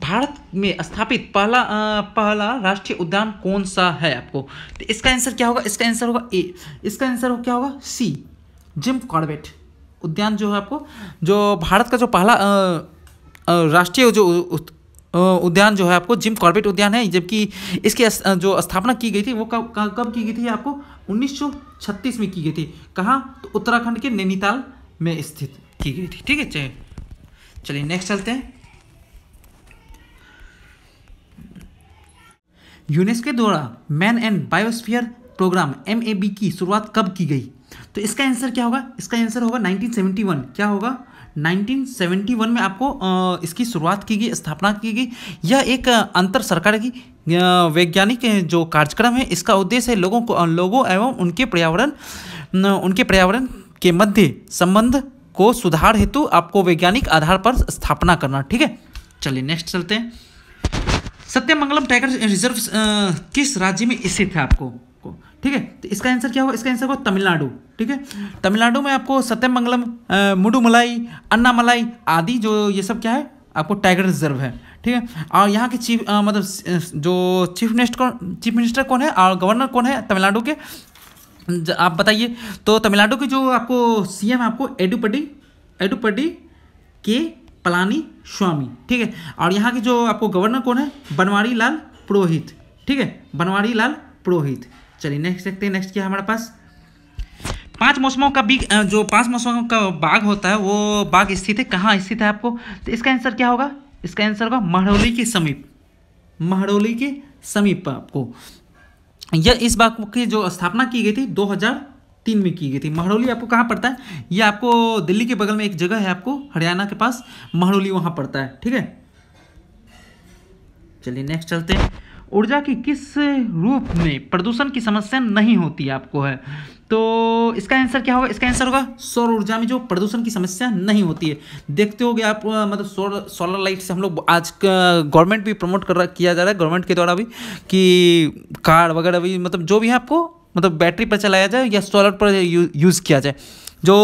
भारत में स्थापित पहला आ, पहला राष्ट्रीय उद्यान कौन सा है आपको तो इसका आंसर क्या होगा इसका आंसर होगा ए इसका आंसर हो क्या होगा सी जिम कॉर्बेट उद्यान जो है आपको जो भारत का जो पहला राष्ट्रीय जो उद्यान जो है आपको जिम कॉर्बेट उद्यान है जबकि इसकी जो स्थापना की गई थी वो कब कब की गई थी आपको 1936 में की गई थी कहाँ तो उत्तराखंड के नैनीताल में स्थित की गई थी ठीक है चलिए चलिए नेक्स्ट चलते हैं यूनेस्को द्वारा man and biosphere programme M की शुरुआत कब की गई तो इसका आंसर क्या होगा इसका आंसर होगा 1971 क्या होगा 1971 में आपको इसकी शुरुआत की गई स्थापना की गई यह एक अंतर सरकार की वैज्ञानिक जो कार्यक्रम है इसका उद्देश्य है लोगों को लोगों एवं उनके पर्यावरण उनके पर्यावरण के मध्य संबंध को सुधार हेतु आपको वैज्ञानिक आधार पर स्थापना करना ठीक है चलिए नेक्स्ट चलते हैं सत्यमंगलम टाइगर रिजर्व किस राज्य में स्थित है आपको ठीक है तो इसका आंसर क्या होगा इसका आंसर होगा तमिलनाडु ठीक है तमिलनाडु में आपको सत्यमंगलम मुडुमलाई अन्नामलाई आदि जो ये सब क्या है आपको टाइगर रिजर्व है ठीक है और यहाँ के चीफ आ, मतलब जो चीफ मिनिस्टर कौन चीफ मिनिस्टर कौन है और गवर्नर कौन है तमिलनाडु के आप बताइए तो तमिलनाडु के जो आपको सीएम आपको एडुपटी एडुपटी के पलानी स्वामी ठीक है और यहाँ के जो आपको गवर्नर कौन है बनवारी लाल पुरोहित ठीक है बनवारी लाल पुरोहित चलिए नेक्स्ट देखते हैं नेक्स्ट क्या हमारे पास पांच मौसमों का बीग जो पांच मौसमों का बाघ होता है वो बाघ स्थित है कहाँ स्थित है आपको तो इसका आंसर क्या होगा इसका आंसर होगा महरौली के समीप महरौली के समीप आपको यह इस बाघ की जो स्थापना की गई थी तीन में की गई थी महरौली आपको कहाँ पड़ता है ये आपको दिल्ली के बगल में एक जगह है आपको हरियाणा के पास महरौली वहाँ पड़ता है ठीक है चलिए नेक्स्ट चलते हैं ऊर्जा की किस रूप में प्रदूषण की समस्या नहीं होती आपको है तो इसका आंसर क्या होगा इसका आंसर होगा सौर ऊर्जा में जो प्रदूषण की समस्या नहीं होती है देखते होगे आप मतलब सौर सोलर लाइट से हम लोग आज गवर्नमेंट भी प्रमोट कर रहा किया जा रहा है गवर्नमेंट के द्वारा भी कि कार वगैरह भी मतलब जो भी है आपको मतलब बैटरी पर चलाया जाए या सोलर पर यूज़ किया जाए जो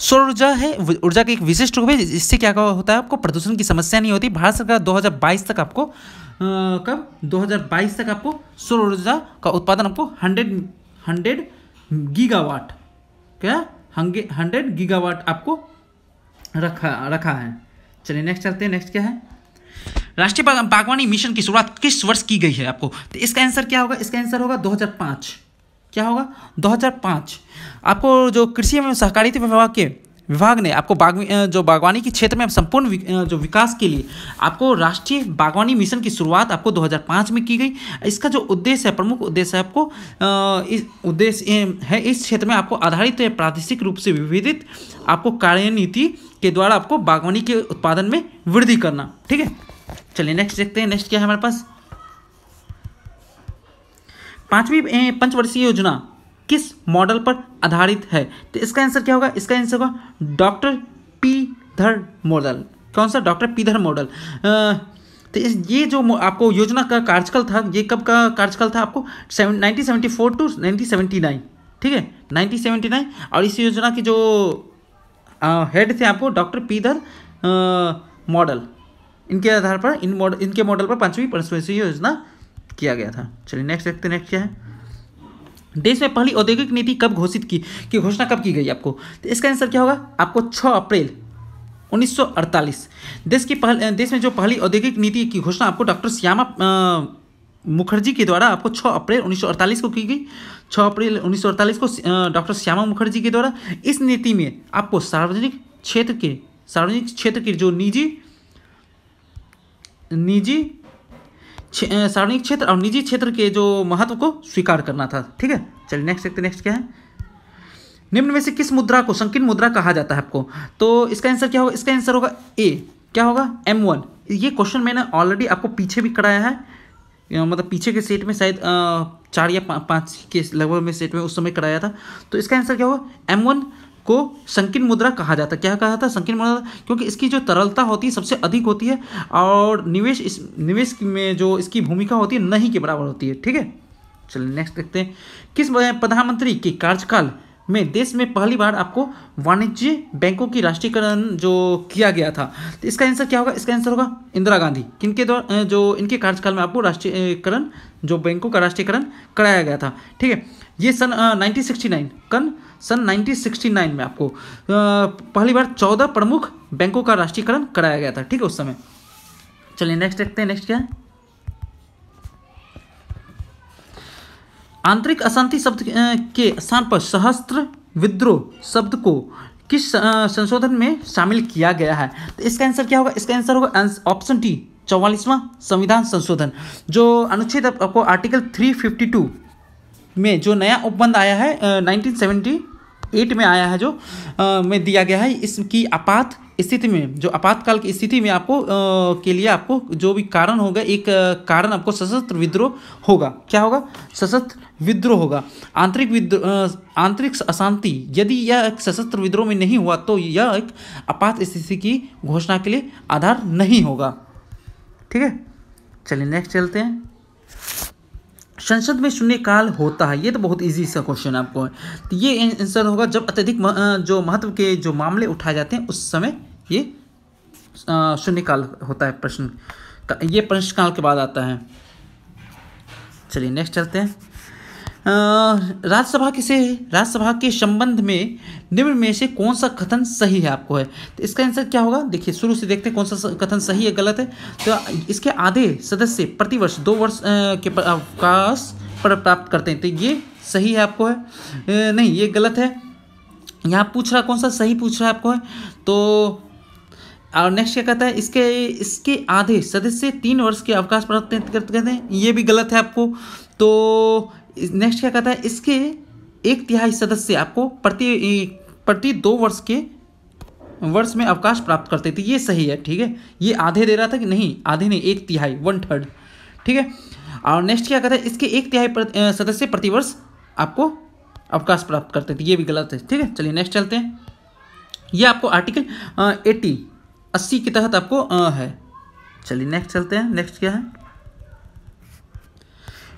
सौर ऊर्जा है ऊर्जा का एक विशिष्ट रूप है इससे क्या होता है आपको प्रदूषण की समस्या नहीं होती भारत सरकार 2022 तक आपको कब 2022 तक आपको सौर ऊर्जा का उत्पादन आपको 100 100 गीगावाट क्या हंड्रेड गीगावाट आपको रखा रखा है चलिए नेक्स्ट चलते हैं नेक्स्ट क्या है राष्ट्रीय बागवानी मिशन की शुरुआत किस वर्ष की गई है आपको तो इसका आंसर क्या होगा इसका आंसर होगा 2005 क्या होगा 2005 आपको जो कृषि एवं सहकारिता विभाग के विभाग ने आपको बाग जो बागवानी के क्षेत्र में संपूर्ण जो विकास के लिए आपको राष्ट्रीय बागवानी मिशन की शुरुआत आपको 2005 में की गई इसका जो उद्देश्य है प्रमुख उद्देश्य है आपको इस उद्देश्य है इस क्षेत्र में आपको आधारित प्रादेशिक रूप से विविधित आपको कार्यनीति के द्वारा आपको बागवानी के उत्पादन में वृद्धि करना ठीक है चलिए नेक्स्ट देखते हैं नेक्स्ट क्या है हमारे पास पांचवी पंचवर्षीय योजना किस मॉडल पर आधारित है तो इसका आंसर क्या होगा इसका आंसर होगा डॉक्टर पी धर मॉडल कौन सा डॉक्टर पीधर मॉडल तो इस ये जो आपको योजना का कार्यकाल था ये कब का कार्यकाल था आपको nineteen seventy four to nineteen seventy nine ठीक है नाइनटीन सेवेंटी नाइन और इस योजना के जो हेड थे आपको डॉक्टर पीधर मॉडल इनके आधार पर इन मॉडल इनके मॉडल पर पांचवी पंचवर्षीय योजना किया गया था चलिए नेक्स्ट देखते नेक्स्ट क्या है देश में पहली औद्योगिक नीति कब घोषित की कि घोषणा कब की गई आपको तो इसका आंसर क्या होगा आपको 6 अप्रैल 1948 देश की पहल देश में जो पहली औद्योगिक नीति की घोषणा आपको डॉक्टर श्यामा मुखर्जी के द्वारा आपको 6 अप्रैल 1948 को की गई 6 अप्रैल 1948 को डॉक्टर श्यामा मुखर्जी के द्वारा इस नीति में आपको सार्वजनिक क्षेत्र के सार्वजनिक क्षेत्र के जो निजी निजी सार्वजनिक क्षेत्र और निजी क्षेत्र के जो महत्व को स्वीकार करना था ठीक है चलिए नेक्स्ट देखते नेक्स्ट क्या है निम्न में से किस मुद्रा को संकीर्ण मुद्रा कहा जाता है आपको तो इसका आंसर क्या होगा इसका आंसर होगा ए क्या होगा एम वन ये क्वेश्चन मैंने ऑलरेडी आपको पीछे भी कराया है मतलब पीछे के सेट में शायद चार या पा, पाँच के लगभग में सेट में उस समय कराया था तो इसका आंसर क्या होगा एम वन को संकीर्ण मुद्रा कहा जाता है क्या कहा जाता है संकीर्ण मुद्रा क्योंकि इसकी जो तरलता होती है सबसे अधिक होती है और निवेश इस निवेश में जो इसकी भूमिका होती है नहीं के बराबर होती है ठीक है चलिए नेक्स्ट देखते हैं किस प्रधानमंत्री के कार्यकाल में देश में पहली बार आपको वाणिज्य बैंकों की राष्ट्रीयकरण जो किया गया था तो इसका आंसर क्या होगा इसका आंसर होगा इंदिरा गांधी किनके द्वारा जो इनके कार्यकाल में आपको राष्ट्रीयकरण जो बैंकों का राष्ट्रीयकरण कराया गया था ठीक है ये सन नाइनटीन सिक्सटी नाइन कन सन 1969 में आपको पहली बार चौदह प्रमुख बैंकों का राष्ट्रीयकरण कराया गया था ठीक है उस समय चलिए नेक्स्ट देखते हैं नेक्स्ट क्या है आंतरिक अशांति शब्द के स्थान पर सहस्त्र विद्रोह शब्द को किस संशोधन में शामिल किया गया है तो इसका आंसर क्या होगा इसका आंसर होगा ऑप्शन टी चौवालीसवां संविधान संशोधन जो अनुच्छेद आपको आर्टिकल 352 फिफ्टी में जो नया उपबंध आया है नाइनटीन सेवेंटी एट में आया है जो आ, में दिया गया है इसकी आपात स्थिति में जो आपातकाल की स्थिति में आपको आ, के लिए आपको जो भी कारण होगा एक आ, कारण आपको सशस्त्र विद्रोह होगा क्या होगा सशस्त्र विद्रोह होगा आंतरिक विद्रोह आंतरिक अशांति यदि यह एक सशस्त्र विद्रोह में नहीं हुआ तो यह एक आपात स्थिति की घोषणा के लिए आधार नहीं होगा ठीक है चलिए नेक्स्ट चलते हैं संसद में शून्यकाल होता है ये तो बहुत ईजी सा क्वेश्चन आपको है तो ये आंसर होगा जब अत्यधिक जो महत्व के जो मामले उठाए जाते हैं उस समय ये शून्यकाल होता है प्रश्न का ये प्रश्नकाल के बाद आता है चलिए नेक्स्ट चलते हैं राज्यसभा किसे राज्यसभा के संबंध में निम्न में से कौन सा कथन सही है आपको है तो इसका आंसर क्या होगा देखिए शुरू से देखते हैं कौन सा कथन सही है गलत है तो इसके आधे सदस्य प्रतिवर्ष दो वर्ष के अवकाश पर प्राप्त करते हैं तो ये सही है आपको है नहीं ये गलत है यहाँ पूछ रहा कौन सा सही पूछ रहा है आपको है तो और नेक्स्ट क्या कहता है इसके इसके आधे सदस्य तीन वर्ष के अवकाश प्राप्त करते हैं ये भी गलत है आपको तो नेक्स्ट क्या कहता है इसके एक तिहाई सदस्य आपको प्रति प्रति दो वर्ष के वर्ष में अवकाश प्राप्त करते थे ये सही है ठीक है ये आधे दे रहा था कि नहीं आधे नहीं एक तिहाई वन थर्ड ठीक है और नेक्स्ट क्या कहता है इसके एक तिहाई सदस्य प्रतिवर्ष आपको अवकाश प्राप्त करते थे ये भी गलत है ठीक है चलिए नेक्स्ट चलते हैं ये आपको आर्टिकल एटी अस्सी के तहत आपको आ, है चलिए नेक्स्ट चलते हैं नेक्स्ट क्या है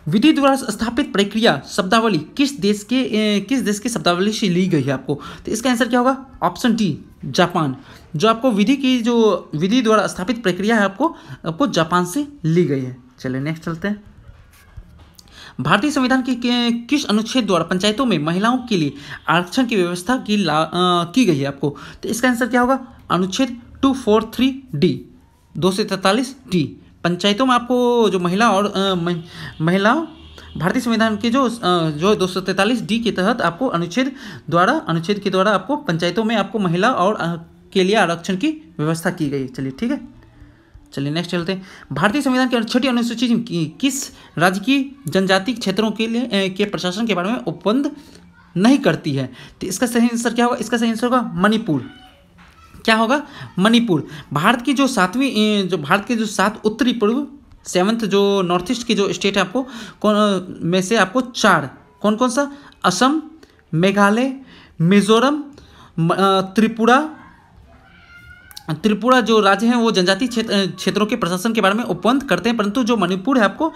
विधि द्वारा स्थापित प्रक्रिया शब्दावली किस देश के ए, किस देश की शब्दावली से ली गई है आपको तो इसका आंसर क्या होगा ऑप्शन डी जापान जो आपको विधि की जो विधि द्वारा स्थापित प्रक्रिया है आपको आपको जापान से ली गई है चलिए नेक्स्ट चलते हैं भारतीय संविधान के, किस अनुच्छेद द्वारा पंचायतों में महिलाओं के लिए आरक्षण की व्यवस्था की ला आ, की गई है आपको तो इसका आंसर क्या होगा अनुच्छेद टू फोर थ्री डी दो सौ तैतालीस डी पंचायतों में आपको जो महिला और महिलाओं महिला भारतीय संविधान के जो जो दो सौ तैंतालीस डी के तहत आपको अनुच्छेद द्वारा अनुच्छेद के द्वारा आपको पंचायतों में आपको महिला और के लिए आरक्षण की व्यवस्था की गई चलिए ठीक है चलिए नेक्स्ट चलते हैं भारतीय संविधान की छठी अनुसूची कि, किस राज्य की जनजाति क्षेत्रों के लिए के प्रशासन के बारे में उपबंध नहीं करती है तो इसका सही आंसर क्या होगा इसका सही आंसर होगा मणिपुर क्या होगा मणिपुर भारत की जो सातवीं जो भारत के जो सात उत्तरी पूर्व सेवंथ जो नॉर्थ ईस्ट की जो स्टेट है आपको कौन में से आपको चार कौन कौन सा असम मेघालय मिजोरम त्रिपुरा त्रिपुरा जो राज्य हैं वो जनजातीय क्षेत्र क्षेत्रों के प्रशासन के बारे में उपबंध करते हैं परंतु जो मणिपुर है आपको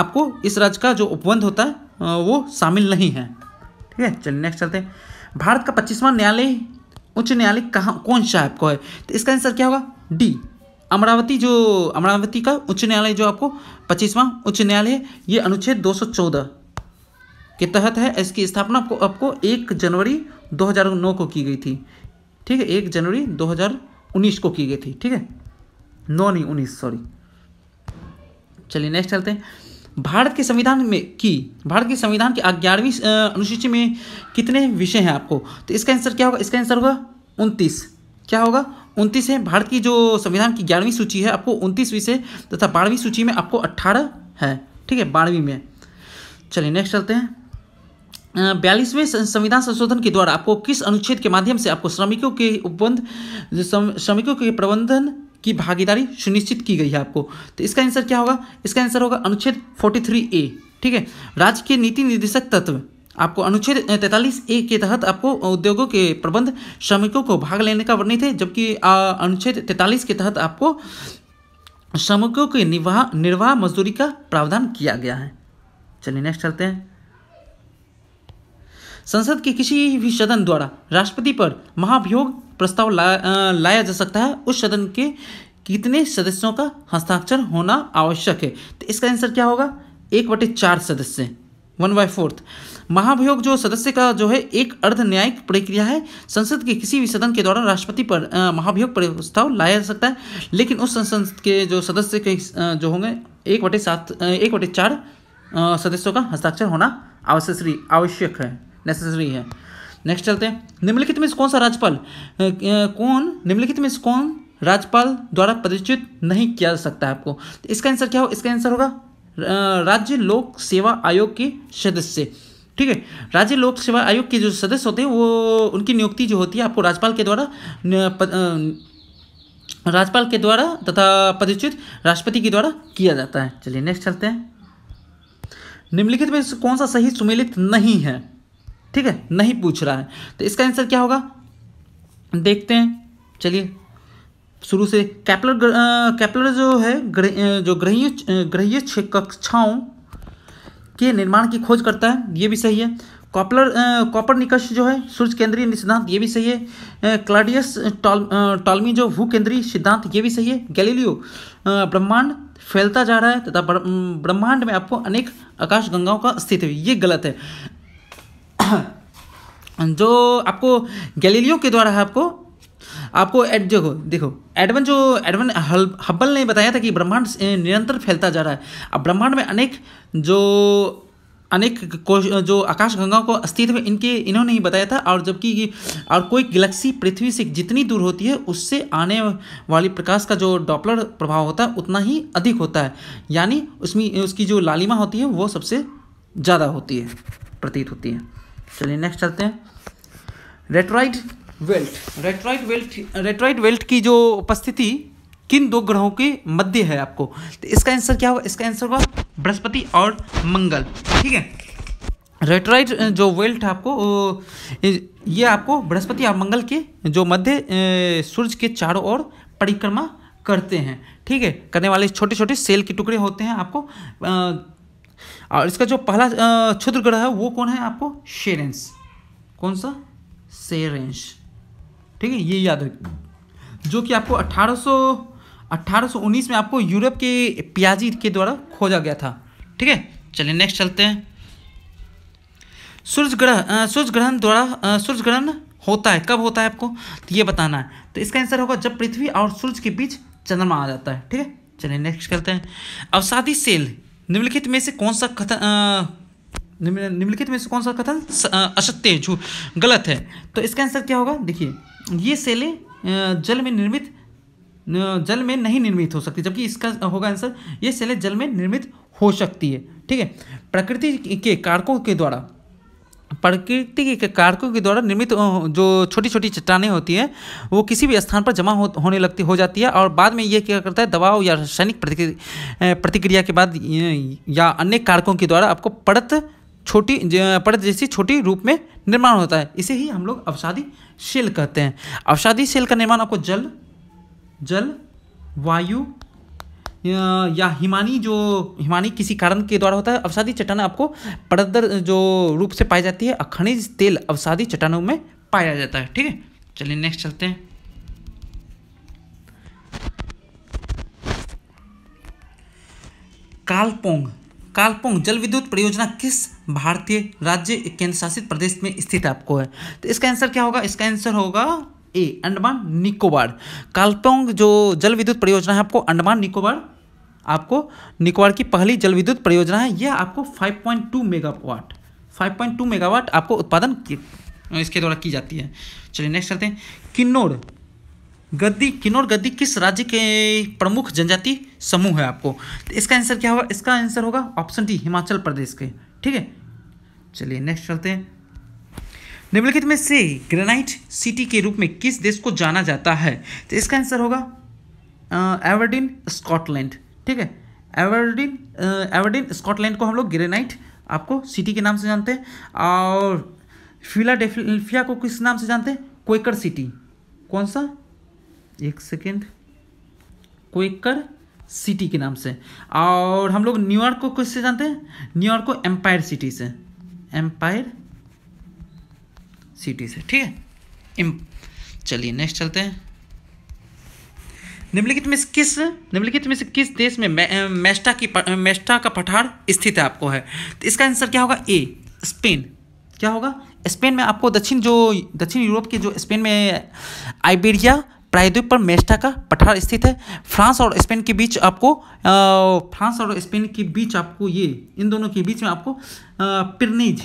आपको इस राज्य का जो उपबंध होता है वो शामिल नहीं है ठीक है चलिए नेक्स्ट चलते हैं भारत का पच्चीसवां न्यायालय उच्च न्यायालय कहाँ कौन सा आपको है तो इसका आंसर क्या होगा डी अमरावती जो अमरावती का उच्च न्यायालय जो आपको पच्चीसवां उच्च न्यायालय ये अनुच्छेद दो सौ चौदह के तहत है इसकी स्थापना आपको आपको एक जनवरी दो हजार नौ को की गई थी ठीक है एक जनवरी दो हजार उन्नीस को की गई थी ठीक है नौ नहीं उन्नीस सॉरी चलिए नेक्स्ट चलते हैं भारत के संविधान में की भारत के संविधान की ग्यारहवीं अनुसूची में कितने विषय हैं आपको तो इसका आंसर क्या होगा इसका आंसर होगा उनतीस क्या होगा उनतीस है भारत की जो संविधान की ग्यारहवीं सूची है आपको उनतीस विषय तथा बारहवीं सूची में आपको अट्ठारह है ठीक है बारहवीं में चलिए नेक्स्ट चलते हैं बयालीसवें संविधान संशोधन के द्वारा आपको किस अनुच्छेद के माध्यम से आपको श्रमिकों के उपबंध श्रमिकों के प्रबंधन की भागीदारी सुनिश्चित की गई है आपको तो इसका आंसर क्या होगा इसका आंसर होगा अनुच्छेद 43 ए ठीक है राज्य के नीति निर्देशक तत्व आपको अनुच्छेद 43 ए के तहत आपको उद्योगों के प्रबंध श्रमिकों को भाग लेने का वर्णित है जबकि अनुच्छेद 43 के तहत आपको श्रमिकों के निर्वाह निर्वाह मजदूरी का प्रावधान किया गया है चलिए नेक्स्ट चलते हैं संसद के किसी भी सदन द्वारा राष्ट्रपति पर महाभियोग प्रस्ताव ला, लाया जा सकता है उस सदन के कितने सदस्यों का हस्ताक्षर होना आवश्यक है तो इसका आंसर क्या होगा एक बटे चार सदस्य वन बाय फोर्थ महाभियोग जो सदस्य का जो है एक अर्ध न्यायिक प्रक्रिया है संसद के किसी भी सदन के द्वारा राष्ट्रपति पर महाभियोग प्रस्ताव लाया जा सकता है लेकिन उस संसद के जो सदस्य के जो होंगे एक बटे सात एक बटे चार सदस्यों का हस्ताक्षर होना आवश्यक आवश्यक है नेसेसरी है नेक्स्ट चलते हैं निम्नलिखित में से कौन सा राज्यपाल कौन निम्नलिखित में से कौन राज्यपाल द्वारा प्रतिष्ठित नहीं किया जा सकता है आपको तो इसका आंसर क्या हो इसका आंसर होगा राज्य लोक सेवा आयोग के सदस्य ठीक है राज्य लोक सेवा आयोग के जो सदस्य होते हैं वो उनकी नियुक्ति जो होती है आपको राज्यपाल के द्वारा राज्यपाल के द्वारा तथा प्रतिष्ठित राष्ट्रपति के द्वारा किया जाता है चलिए नेक्स्ट चलते हैं निम्नलिखित में कौन सा सही सुमेलित नहीं है ठीक है नहीं पूछ रहा है तो इसका आंसर क्या होगा देखते हैं चलिए शुरू से कैपलर कैपलर जो है ग्र, जो ग्रहीय ग्रहीय कक्षाओं के निर्माण की खोज करता है ये भी सही है कॉपलर कॉपर निकष जो है सूर्य केंद्रीय सिद्धांत ये भी सही है क्लाडियस टॉल टॉलमी जो भू केंद्रीय सिद्धांत ये भी सही है गैलीलियो ब्रह्मांड फैलता जा रहा है तथा ब्रह्मांड में आपको अनेक आकाश गंगाओं का अस्तित्व ये गलत है जो आपको गैलीलियो के द्वारा आपको आपको एड देखो देखो एडवन जो एडवन हब्बल ने बताया था कि ब्रह्मांड निरंतर फैलता जा रहा है अब ब्रह्मांड में अनेक जो अनेक जो आकाशगंगाओं को अस्तित्व इनके इन्होंने ही बताया था और जबकि और कोई गैलेक्सी पृथ्वी से जितनी दूर होती है उससे आने वाली प्रकाश का जो डॉपलर प्रभाव होता है उतना ही अधिक होता है यानी उसमें उसकी जो लालिमा होती है वो सबसे ज़्यादा होती है प्रतीत होती है चलिए नेक्स्ट चलते हैं रेट्रॉइड वेल्ट रेट्रॉइड वेल्ट रेट्रॉइड वेल्ट की जो उपस्थिति किन दो ग्रहों के मध्य है आपको तो इसका आंसर क्या होगा इसका आंसर होगा बृहस्पति और मंगल ठीक है रेट्रॉइड जो वेल्ट आपको ये आपको बृहस्पति और मंगल के जो मध्य सूर्य के चारों ओर परिक्रमा करते हैं ठीक है करने वाले छोटे छोटे सेल के टुकड़े होते हैं आपको और इसका जो पहला क्षुद्र ग्रह है वो कौन है आपको शेरेंस कौन सा शेरेंस ठीक है ये याद रख जो कि आपको 1800 1819 में आपको यूरोप के प्याजी के द्वारा खोजा गया था ठीक है चलिए नेक्स्ट चलते हैं सूर्य ग्रह सूर्य ग्रहण द्वारा सूर्य ग्रहण होता है कब होता है आपको तो ये बताना है तो इसका आंसर होगा जब पृथ्वी और सूर्य के बीच चंद्रमा आ जाता है ठीक है चलिए नेक्स्ट करते हैं अवसादी सेल निम्नलिखित में से कौन सा कथन निम्नलिखित में से कौन सा कथन असत्य है झूठ गलत है तो इसका आंसर क्या होगा देखिए ये सेले जल में निर्मित जल में नहीं निर्मित हो सकती जबकि इसका होगा आंसर ये सेले जल में निर्मित हो सकती है ठीक है प्रकृति के कारकों के द्वारा प्रकृति के कारकों के द्वारा निर्मित जो छोटी छोटी चट्टानें होती हैं वो किसी भी स्थान पर जमा हो, होने लगती हो जाती है और बाद में ये क्या करता है दबाव या रासायनिक प्रतिक्रिया के बाद या अन्य कारकों के द्वारा आपको परत छोटी परत जैसी छोटी रूप में निर्माण होता है इसे ही हम लोग अवसादी सेल कहते हैं अवसादी सेल का निर्माण आपको जल जल वायु या हिमानी जो हिमानी किसी कारण के द्वारा होता है अवसादी चट्टान आपको पड़दर जो रूप से पाई जाती है खनिज तेल अवसादी चट्टानों में पाया जाता है ठीक है चलिए नेक्स्ट चलते हैं कालपोंग कालपोंग जल विद्युत परियोजना किस भारतीय राज्य केंद्र शासित प्रदेश में स्थित आपको है तो इसका आंसर क्या होगा इसका आंसर होगा ए अंडमान निकोबार कालपोंग जो जल विद्युत परियोजना है आपको अंडमान निकोबार आपको निकोबार की पहली जल विद्युत परियोजना है यह आपको 5.2 मेगावाट 5.2 मेगावाट आपको उत्पादन इसके द्वारा की जाती है चलिए नेक्स्ट करते हैं किन्नौर गद्दी किन्नौर गद्दी किस राज्य के प्रमुख जनजाति समूह है आपको तो इसका आंसर क्या होगा इसका आंसर होगा ऑप्शन डी हिमाचल प्रदेश के ठीक है चलिए नेक्स्ट चलते हैं निम्नलिखित में से ग्रेनाइट सिटी के रूप में किस देश को जाना जाता है तो इसका आंसर होगा एवर्डिन स्कॉटलैंड ठीक है एवरडिन एवरडिन स्कॉटलैंड को हम लोग ग्रेनाइट आपको सिटी के नाम से जानते हैं और फिलाडेल्फिया को किस नाम से जानते हैं क्वेकर सिटी कौन सा एक सेकेंड क्वेकर सिटी के नाम से और हम लोग न्यूयॉर्क को किससे जानते हैं न्यूयॉर्क को एम्पायर सिटी से एम्पायर सिटी से ठीक है चलिए नेक्स्ट चलते हैं निम्नलिखित में किस निम्नलिखित में से किस देश में मेस्टा की मेस्टा का पठार स्थित है आपको है तो इसका आंसर क्या होगा ए स्पेन क्या होगा स्पेन में आपको दक्षिण जो दक्षिण यूरोप के जो स्पेन में आइबेरिया प्रायद्वीप पर मेस्टा का पठार स्थित है फ्रांस और स्पेन के बीच आपको फ्रांस और स्पेन के बीच आपको ये इन दोनों के बीच में आपको पिरनीज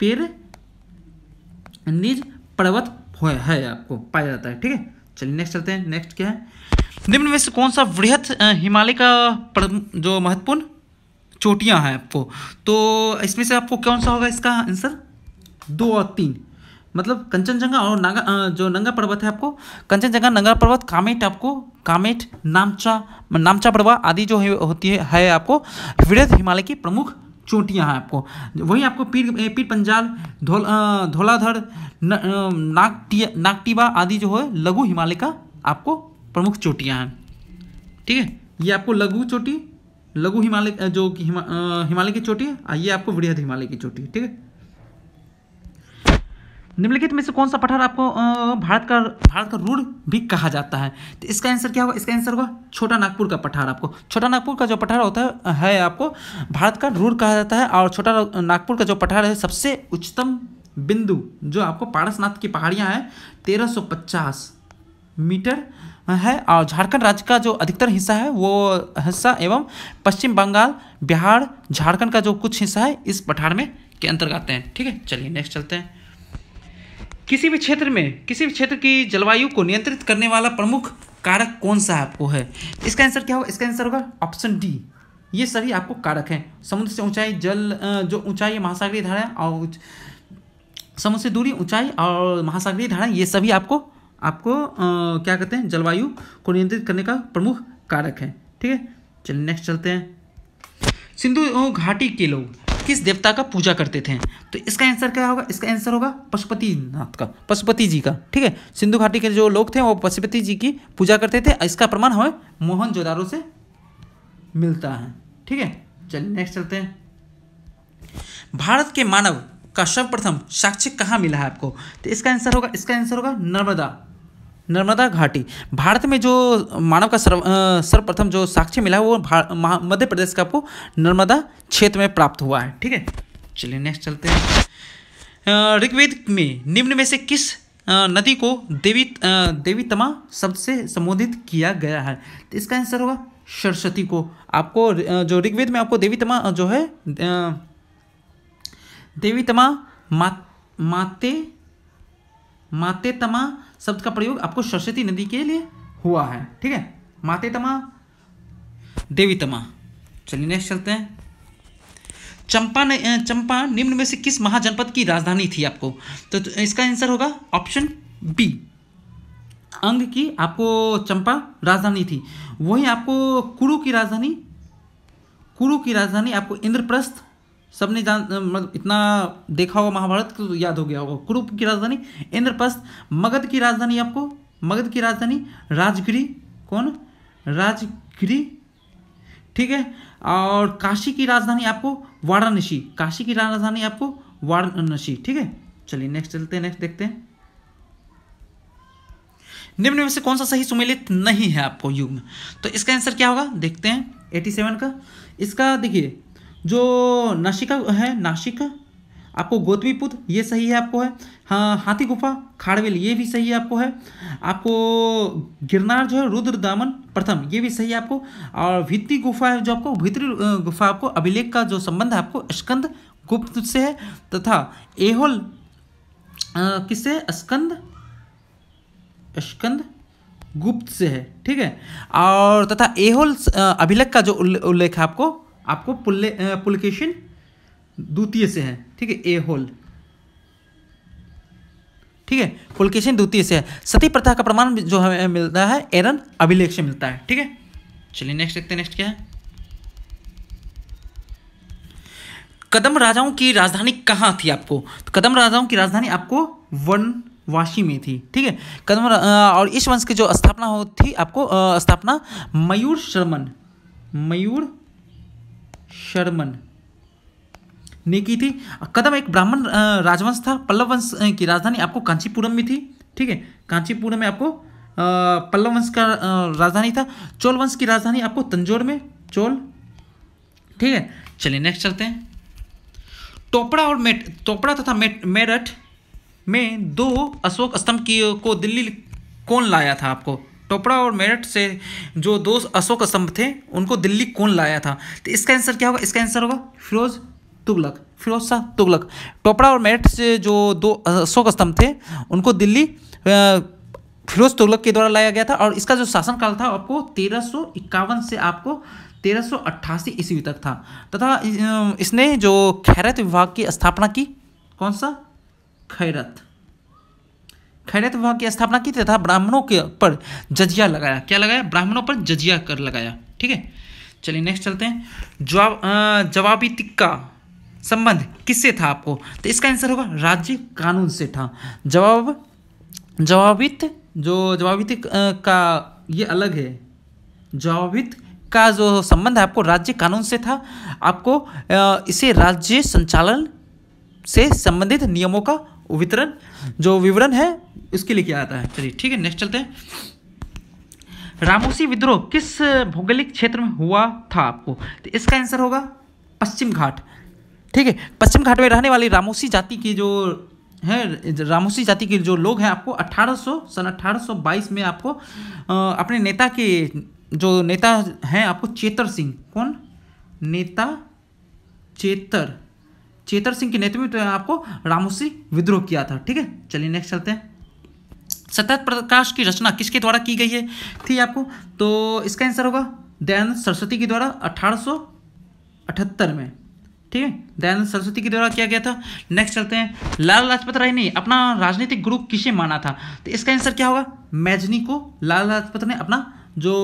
पिर निज पर्वत है आपको पाया जाता है ठीक है चलिए नेक्स्ट चलते हैं नेक्स्ट क्या है निम्न में से कौन सा वृहत हिमालय का जो महत्वपूर्ण चोटियां हैं आपको तो इसमें से आपको कौन सा होगा इसका आंसर दो और तीन मतलब कंचनजंगा और नागा जो नंगा पर्वत है आपको कंचनजंगा नंगा पर्वत कामेट आपको कामेट नामचा नामचा पर्वत आदि जो होती है, है आपको वृहत हिमालय की प्रमुख चोटियाँ हैं आपको वहीं आपको पीर पीर पंजाल धोल धोलाधर नागटिया नागटिबा आदि जो है लघु हिमालय का आपको प्रमुख चोटियाँ हैं ठीक है ये आपको लघु चोटी लघु हिमालय जो हिमा, हिमालय की चोटी है ये आपको वृहद हिमालय की चोटी है ठीक है निम्नलिखित में से कौन सा पठार आपको भारत का भारत का रूढ़ भी कहा जाता है तो इसका आंसर क्या होगा इसका आंसर होगा छोटा नागपुर का पठार आपको छोटा नागपुर का जो पठार होता है आपको भारत का रूढ़ कहा जाता है और छोटा नागपुर का जो पठार है सबसे उच्चतम बिंदु जो आपको पारसनाथ की पहाड़ियाँ हैं तेरह मीटर है और झारखंड राज्य का जो अधिकतर हिस्सा है वो हिस्सा एवं पश्चिम बंगाल बिहार झारखंड का जो कुछ हिस्सा है इस पठार में के अंतर्गत हैं ठीक है चलिए नेक्स्ट चलते हैं किसी भी क्षेत्र में किसी भी क्षेत्र की जलवायु को नियंत्रित करने वाला प्रमुख कारक कौन सा आपको है इसका आंसर क्या होगा इसका आंसर होगा ऑप्शन डी ये सभी आपको कारक हैं समुद्र से ऊंचाई जल जो ऊंचाई महासागरीय धारा और समुद्र से दूरी ऊंचाई और महासागरीय धाराएं ये सभी आपको आपको आ, क्या कहते हैं जलवायु को नियंत्रित करने का प्रमुख कारक है ठीक है चलिए नेक्स्ट चलते हैं सिंधु घाटी के लोग किस देवता का पूजा करते थे तो इसका आंसर क्या होगा इसका आंसर होगा पशुपति नाथ का पशुपति जी का ठीक है सिंधु घाटी के जो लोग थे वो पशुपति जी की पूजा करते थे इसका प्रमाण हमें मोहन जोदारो से मिलता है ठीक है चलिए नेक्स्ट चलते हैं भारत के मानव का सर्वप्रथम साक्ष्य कहाँ मिला है आपको तो इसका आंसर होगा इसका आंसर होगा नर्मदा नर्मदा घाटी भारत में जो मानव का सर्व सर्वप्रथम जो साक्ष्य मिला है वो मध्य प्रदेश का आपको नर्मदा क्षेत्र में प्राप्त हुआ है ठीक है चलिए नेक्स्ट चलते हैं ऋग्वेद में निम्न में से किस नदी को देवी देवीतमा शब्द से संबोधित किया गया है तो इसका आंसर होगा सरस्वती को आपको जो ऋग्वेद में आपको देवीतमा जो है देवीतमा मा माते माते तमा शब्द का प्रयोग आपको सरस्वती नदी के लिए हुआ है ठीक है माते तमा देवी तमा चलिए नेक्स्ट चलते हैं चंपा ने चंपा निम्न में से किस महाजनपद की राजधानी थी आपको तो, तो इसका आंसर होगा ऑप्शन बी अंग की आपको चंपा राजधानी थी वही आपको कुरु की राजधानी कुरु की राजधानी आपको इंद्रप्रस्थ सबने जान मतलब इतना देखा होगा महाभारत तो याद हो गया होगा कुरुप की राजधानी इंद्रप्रस्थ मगध की राजधानी आपको मगध की राजधानी राजगिरी कौन राजगिरी ठीक है और काशी की राजधानी आपको वाराणसी काशी की राजधानी आपको वाराणसी ठीक है चलिए नेक्स्ट चलते हैं नेक्स्ट देखते हैं निम्न में से कौन सा सही सुमेलित नहीं है आपको युग में तो इसका आंसर क्या होगा देखते हैं 87 का इसका देखिए जो नासिका है नासिक आपको गोदवीपुत ये सही है आपको है हाँ हाथी गुफा खाड़वेल ये भी सही है आपको है आपको गिरनार जो है रुद्र दामन प्रथम ये भी सही है आपको और भित्ती गुफा है जो आपको भित्री गुफा आपको अभिलेख का जो संबंध है आपको स्कंद गुप्त से है तथा एहोल किससे स्कंद स्कंद गुप्त से है ठीक है और तथा एहोल अभिलेख का जो उल्लेख है आपको आपको पुल्ले पुलकेशन द्वितीय से है ठीक है ए होल ठीक है पुलकेशन द्वितीय से है सती प्रथा का प्रमाण जो हमें मिलता है एरन अभिलेख से मिलता है ठीक है चलिए नेक्स्ट देखते हैं नेक्स्ट क्या है कदम राजाओं की राजधानी कहाँ थी आपको तो कदम राजाओं की राजधानी आपको वन वाशी में थी ठीक है कदम और इस वंश की जो स्थापना हो थी आपको स्थापना मयूर शर्मन मयूर शर्मन ने की थी कदम एक ब्राह्मण राजवंश था पल्लव वंश की राजधानी आपको कांचीपुरम में थी ठीक है कांचीपुरम में आपको पल्लव वंश का राजधानी था चोल वंश की राजधानी आपको तंजोर में चोल ठीक है चलिए नेक्स्ट चलते हैं टोपड़ा और मेट टोपड़ा तथा मेरठ में दो अशोक स्तंभ की को दिल्ली कौन लाया था आपको टोपड़ा और मेरठ से जो दो अशोक स्तंभ थे उनको दिल्ली कौन लाया था तो इसका आंसर क्या होगा इसका आंसर होगा फिरोज तुगलक फिरोज शाह तुगलक टोपड़ा और मेरठ से जो दो अशोक स्तंभ थे उनको दिल्ली फिरोज तुगलक के द्वारा लाया गया था और इसका जो शासन काल था आपको तेरह से आपको 1388 ईस्वी तक था तथा इसने जो खैरत विभाग की स्थापना की कौन सा खैरत खैरत तो विभाग की स्थापना की तथा ब्राह्मणों के पर जजिया लगाया क्या लगाया ब्राह्मणों पर जजिया कर लगाया ठीक है चलिए नेक्स्ट चलते हैं जवाब जवाबी तिक्का संबंध किससे था आपको तो इसका आंसर होगा राज्य कानून से था जवाब जवाबित जो जवाबित का ये अलग है जवाबित का जो संबंध है आपको राज्य कानून से था आपको इसे राज्य संचालन से संबंधित नियमों का वितरण जो विवरण है उसके किया आता है चलिए ठीक है नेक्स्ट चलते हैं रामोसी विद्रोह किस भौगोलिक क्षेत्र में हुआ था आपको तो इसका आंसर होगा पश्चिम घाट ठीक है पश्चिम घाट में रहने वाली रामोसी जाति की जो है रामोसी जाति के जो लोग हैं आपको 1800 सन 1822 में आपको अपने नेता के जो नेता हैं आपको चेतर सिंह कौन नेता चेतर चेतर सिंह के नेतृत्व में तो आपको रामोसी विद्रोह किया था ठीक है चलिए नेक्स्ट चलते हैं सत्यार्थ प्रकाश की रचना किसके द्वारा की गई है थी आपको तो इसका आंसर होगा दयानंद सरस्वती के द्वारा अठारह में ठीक है दयानंद सरस्वती के द्वारा किया गया था नेक्स्ट चलते हैं लाल लाजपत राय ने अपना राजनीतिक गुरु किसे माना था तो इसका आंसर क्या होगा मैजनी को लाल लाजपत ने अपना जो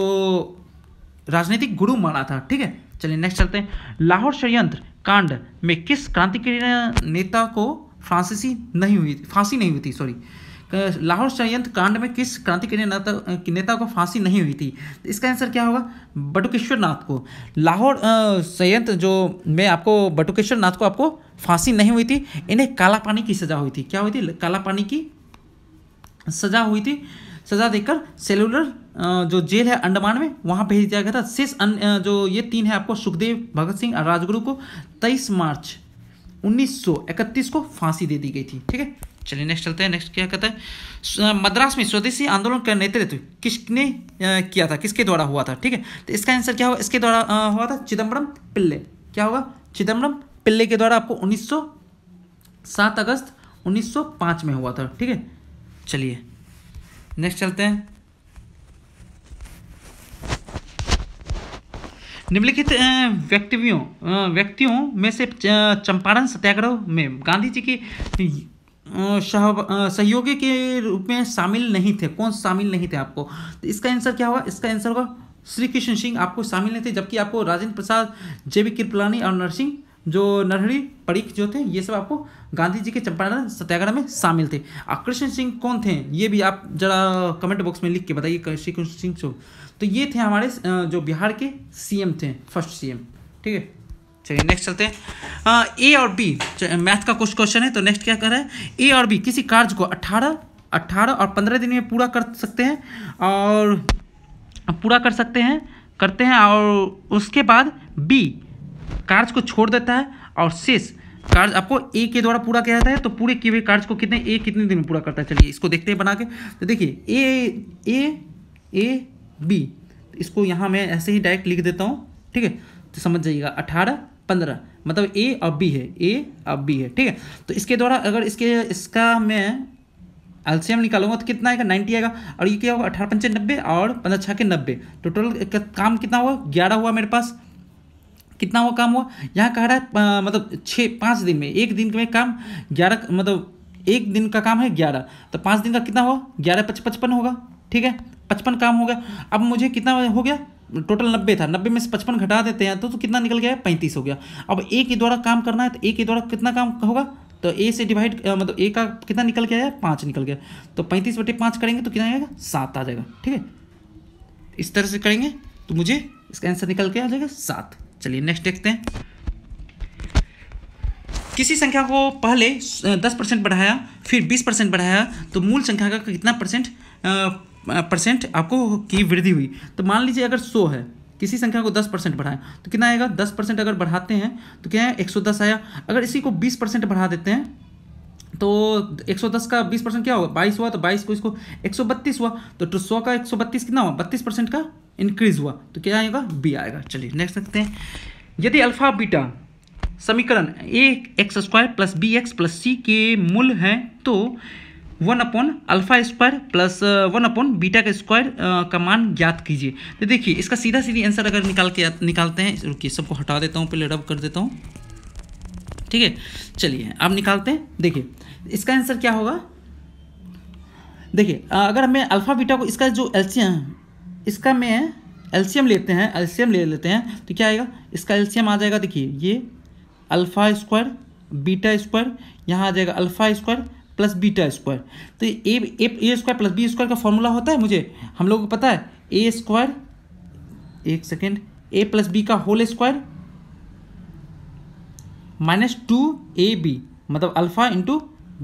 राजनीतिक गुरु माना था ठीक है चलिए नेक्स्ट चलते हैं लाहौर षडयंत्र कांड में किस क्रांतिकारी नेता को फ्रांसीसी नहीं हुई फांसी नहीं हुई थी सॉरी लाहौर षडयंत्र कांड में किस क्रांतिकारी नेता नेता को फांसी नहीं हुई थी इसका आंसर क्या होगा बटुकेश्वर नाथ को लाहौर षडयंत्र जो में आपको बटुकेश्वर नाथ को आपको फांसी नहीं हुई थी इन्हें काला पानी की सजा हुई थी क्या हुई थी काला पानी की सजा हुई थी सजा देकर सेलुलर जो जेल है अंडमान में वहाँ भेज दिया गया था शेष जो ये तीन है आपको सुखदेव भगत सिंह और राजगुरु को तेईस मार्च 1931 को फांसी दे दी गई थी ठीक है चलिए नेक्स्ट चलते हैं नेक्स्ट क्या कहता है मद्रास में स्वदेशी आंदोलन का नेतृत्व किसने किया था किसके द्वारा हुआ था ठीक है तो इसका आंसर क्या होगा इसके द्वारा हुआ था चिदम्बरम पिल्ले क्या होगा चिदम्बरम पिल्ले के द्वारा आपको 1907 अगस्त 1905 में हुआ था ठीक है चलिए नेक्स्ट चलते हैं निम्नलिखित व्यक्तियों व्यक्तियों में से चंपारण सत्याग्रह में गांधी जी के सहयोगी के रूप में शामिल नहीं थे कौन शामिल नहीं थे आपको तो इसका आंसर क्या होगा इसका आंसर होगा श्री कृष्ण सिंह आपको शामिल नहीं थे जबकि आपको राजेंद्र प्रसाद जे बी कृपलानी और नरसिंह जो नरहरी परीख जो थे ये सब आपको गांधी जी के चंपारण सत्याग्रह में शामिल थे और कृष्ण सिंह कौन थे ये भी आप जरा कमेंट बॉक्स में लिख के बताइए श्री कृष्ण सिंह तो ये थे हमारे जो बिहार के सीएम थे फर्स्ट सीएम ठीक है चलिए नेक्स्ट चलते हैं ए और बी मैथ का कुछ क्वेश्चन है तो नेक्स्ट क्या कर रहा है ए और बी किसी कार्य को अट्ठारह अट्ठारह और पंद्रह दिन में पूरा कर सकते हैं और पूरा कर सकते हैं करते हैं और उसके बाद बी कार्य को छोड़ देता है और शेष कार्य आपको ए के द्वारा पूरा किया जाता है तो पूरे किए हुए कार्य को कितने ए कितने दिन में पूरा करता है चलिए इसको देखते हैं बना के तो देखिए ए ए ए बी इसको यहाँ मैं ऐसे ही डायरेक्ट लिख देता हूँ ठीक है तो समझ जाइएगा अठारह पंद्रह मतलब ए और बी है ए और बी है ठीक है तो इसके द्वारा अगर इसके इसका मैं एल्सियम निकालूंगा तो कितना आएगा नाइन्टी आएगा और ये क्या होगा अठारह पंचे नब्बे और पंद्रह छः के नब्बे टोटल काम कितना हुआ ग्यारह हुआ मेरे पास कितना हुआ काम हुआ यहाँ कह रहा है आ, मतलब छः पाँच दिन में एक दिन में काम ग्यारह मतलब एक दिन का काम है ग्यारह तो पाँच दिन का कितना हुआ ग्यारह पच पचपन होगा ठीक है पचपन काम हो गया अब मुझे कितना हो गया टोटल नब्बे था नब्बे में से पचपन घटा देते हैं तो, तो कितना निकल गया पैंतीस हो गया अब ए के द्वारा काम करना है तो ए के द्वारा कितना काम होगा तो ए से डिवाइड मतलब ए का कितना निकल गया है पाँच निकल गया तो पैंतीस बटे पाँच करेंगे तो कितना आएगा सात आ जाएगा ठीक है इस तरह से करेंगे तो मुझे इसका आंसर निकल के आ जाएगा सात चलिए नेक्स्ट देखते हैं किसी संख्या को पहले दस परसेंट बढ़ाया फिर बीस परसेंट बढ़ाया तो मूल संख्या का कितना परसेंट परसेंट आपको की वृद्धि हुई तो मान लीजिए अगर सौ है किसी संख्या को दस परसेंट बढ़ाएं तो कितना आएगा दस परसेंट अगर बढ़ाते हैं तो क्या है एक सौ दस आया अगर इसी को बीस परसेंट बढ़ा देते हैं तो एक सौ दस का बीस परसेंट क्या होगा बाईस हुआ तो बाईस को इसको एक सौ बत्तीस हुआ तो, तो सौ का एक सौ बत्तीस कितना हुआ बत्तीस परसेंट का इंक्रीज हुआ तो क्या आएगा बी आएगा चलिए नेक्स्ट रखते हैं यदि अल्फा बीटा समीकरण a x square plus b x plus c के मूल हैं तो one upon alpha square plus one upon beta का स्क्वायर का मान ज्ञात कीजिए तो देखिए इसका सीधा सीधी आंसर अगर निकाल के निकालते हैं रुकिए सबको हटा देता हूँ पहले रब कर देता हूँ ठीक है चलिए आप निकालते हैं देखिए इसका आंसर क्या होगा देखिए अगर हमें अल्फ़ा बीटा को इसका जो एल्शियम इसका मैं एल्शियम लेते हैं एल्शियम ले लेते हैं तो क्या आएगा इसका एल्शियम आ जाएगा देखिए ये अल्फ़ा स्क्वायर बीटा स्क्वायर यहाँ आ जाएगा alpha square plus beta square तो a a a square plus b square का फॉर्मूला होता है मुझे हम लोगों को पता है ए स्क्वायर एक सेकेंड ए प्लस बी का whole square minus two a b मतलब अल्फा इंटू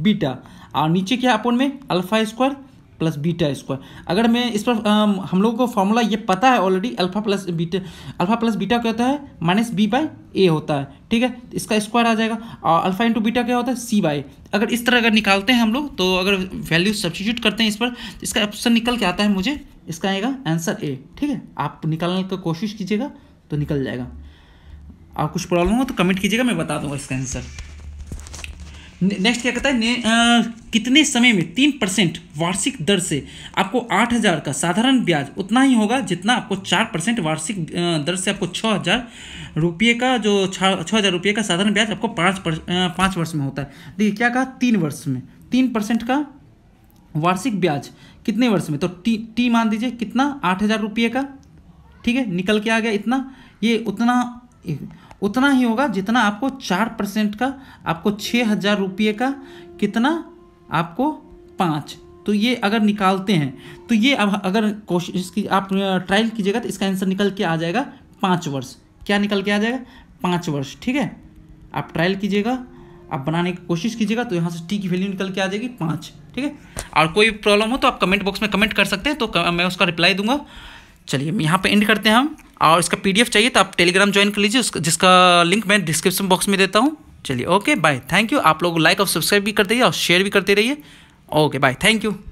बीटा और नीचे क्या अपन में alpha square plus beta square अगर मैं इस पर आ, हम लोगों को फॉर्मूला ये पता है already alpha plus beta alpha plus beta क्या होता है माइनस बी बाई ए होता है ठीक है इसका स्क्वायर आ जाएगा और अल्फा इंटू बीटा क्या होता है सी बाई अगर इस तरह अगर निकालते हैं हम लोग तो अगर वैल्यू सब्सिट्यूट करते हैं इस पर तो इसका ऑप्शन निकल के आता है मुझे इसका आएगा आंसर ए ठीक है आप निकालने का कोशिश कीजिएगा तो निकल जाएगा आप कुछ प्रॉब्लम हो तो कमेंट कीजिएगा मैं बता दूंगा इसका आंसर नेक्स्ट क्या कहता है आ, कितने समय में तीन परसेंट वार्षिक दर से आपको आठ हज़ार का साधारण ब्याज उतना ही होगा जितना आपको चार परसेंट वार्षिक दर से आपको छः हज़ार रुपये का जो छः हज़ार रुपये का साधारण ब्याज आपको पाँच पाँच वर्ष में होता है देखिए क्या कहा तीन वर्ष में तीन परसेंट का वार्षिक ब्याज कितने वर्ष में तो टी टी मान दीजिए कितना आठ हज़ार रुपये का ठीक है निकल के आ गया इतना ये उतना उतना ही होगा जितना आपको चार परसेंट का आपको छः हज़ार रुपये का कितना आपको पाँच तो ये अगर निकालते हैं तो ये अब अगर कोशिश की आप ट्रायल कीजिएगा तो इसका आंसर निकल के आ जाएगा पाँच वर्ष क्या निकल के आ जाएगा पाँच वर्ष ठीक है आप ट्रायल कीजिएगा आप बनाने की कोशिश कीजिएगा तो यहाँ से टी की वैल्यू निकल के आ जाएगी पाँच ठीक है और कोई प्रॉब्लम हो तो आप कमेंट बॉक्स में कमेंट कर सकते हैं तो मैं उसका रिप्लाई दूंगा चलिए यहाँ पे एंड करते हैं हम और इसका पीडीएफ चाहिए तो आप टेलीग्राम ज्वाइन कर लीजिए उसका जिसका लिंक मैं डिस्क्रिप्शन बॉक्स में देता हूँ चलिए ओके बाय थैंक यू आप लोग लाइक और सब्सक्राइब भी करते रहिए और शेयर भी करते रहिए ओके बाय थैंक यू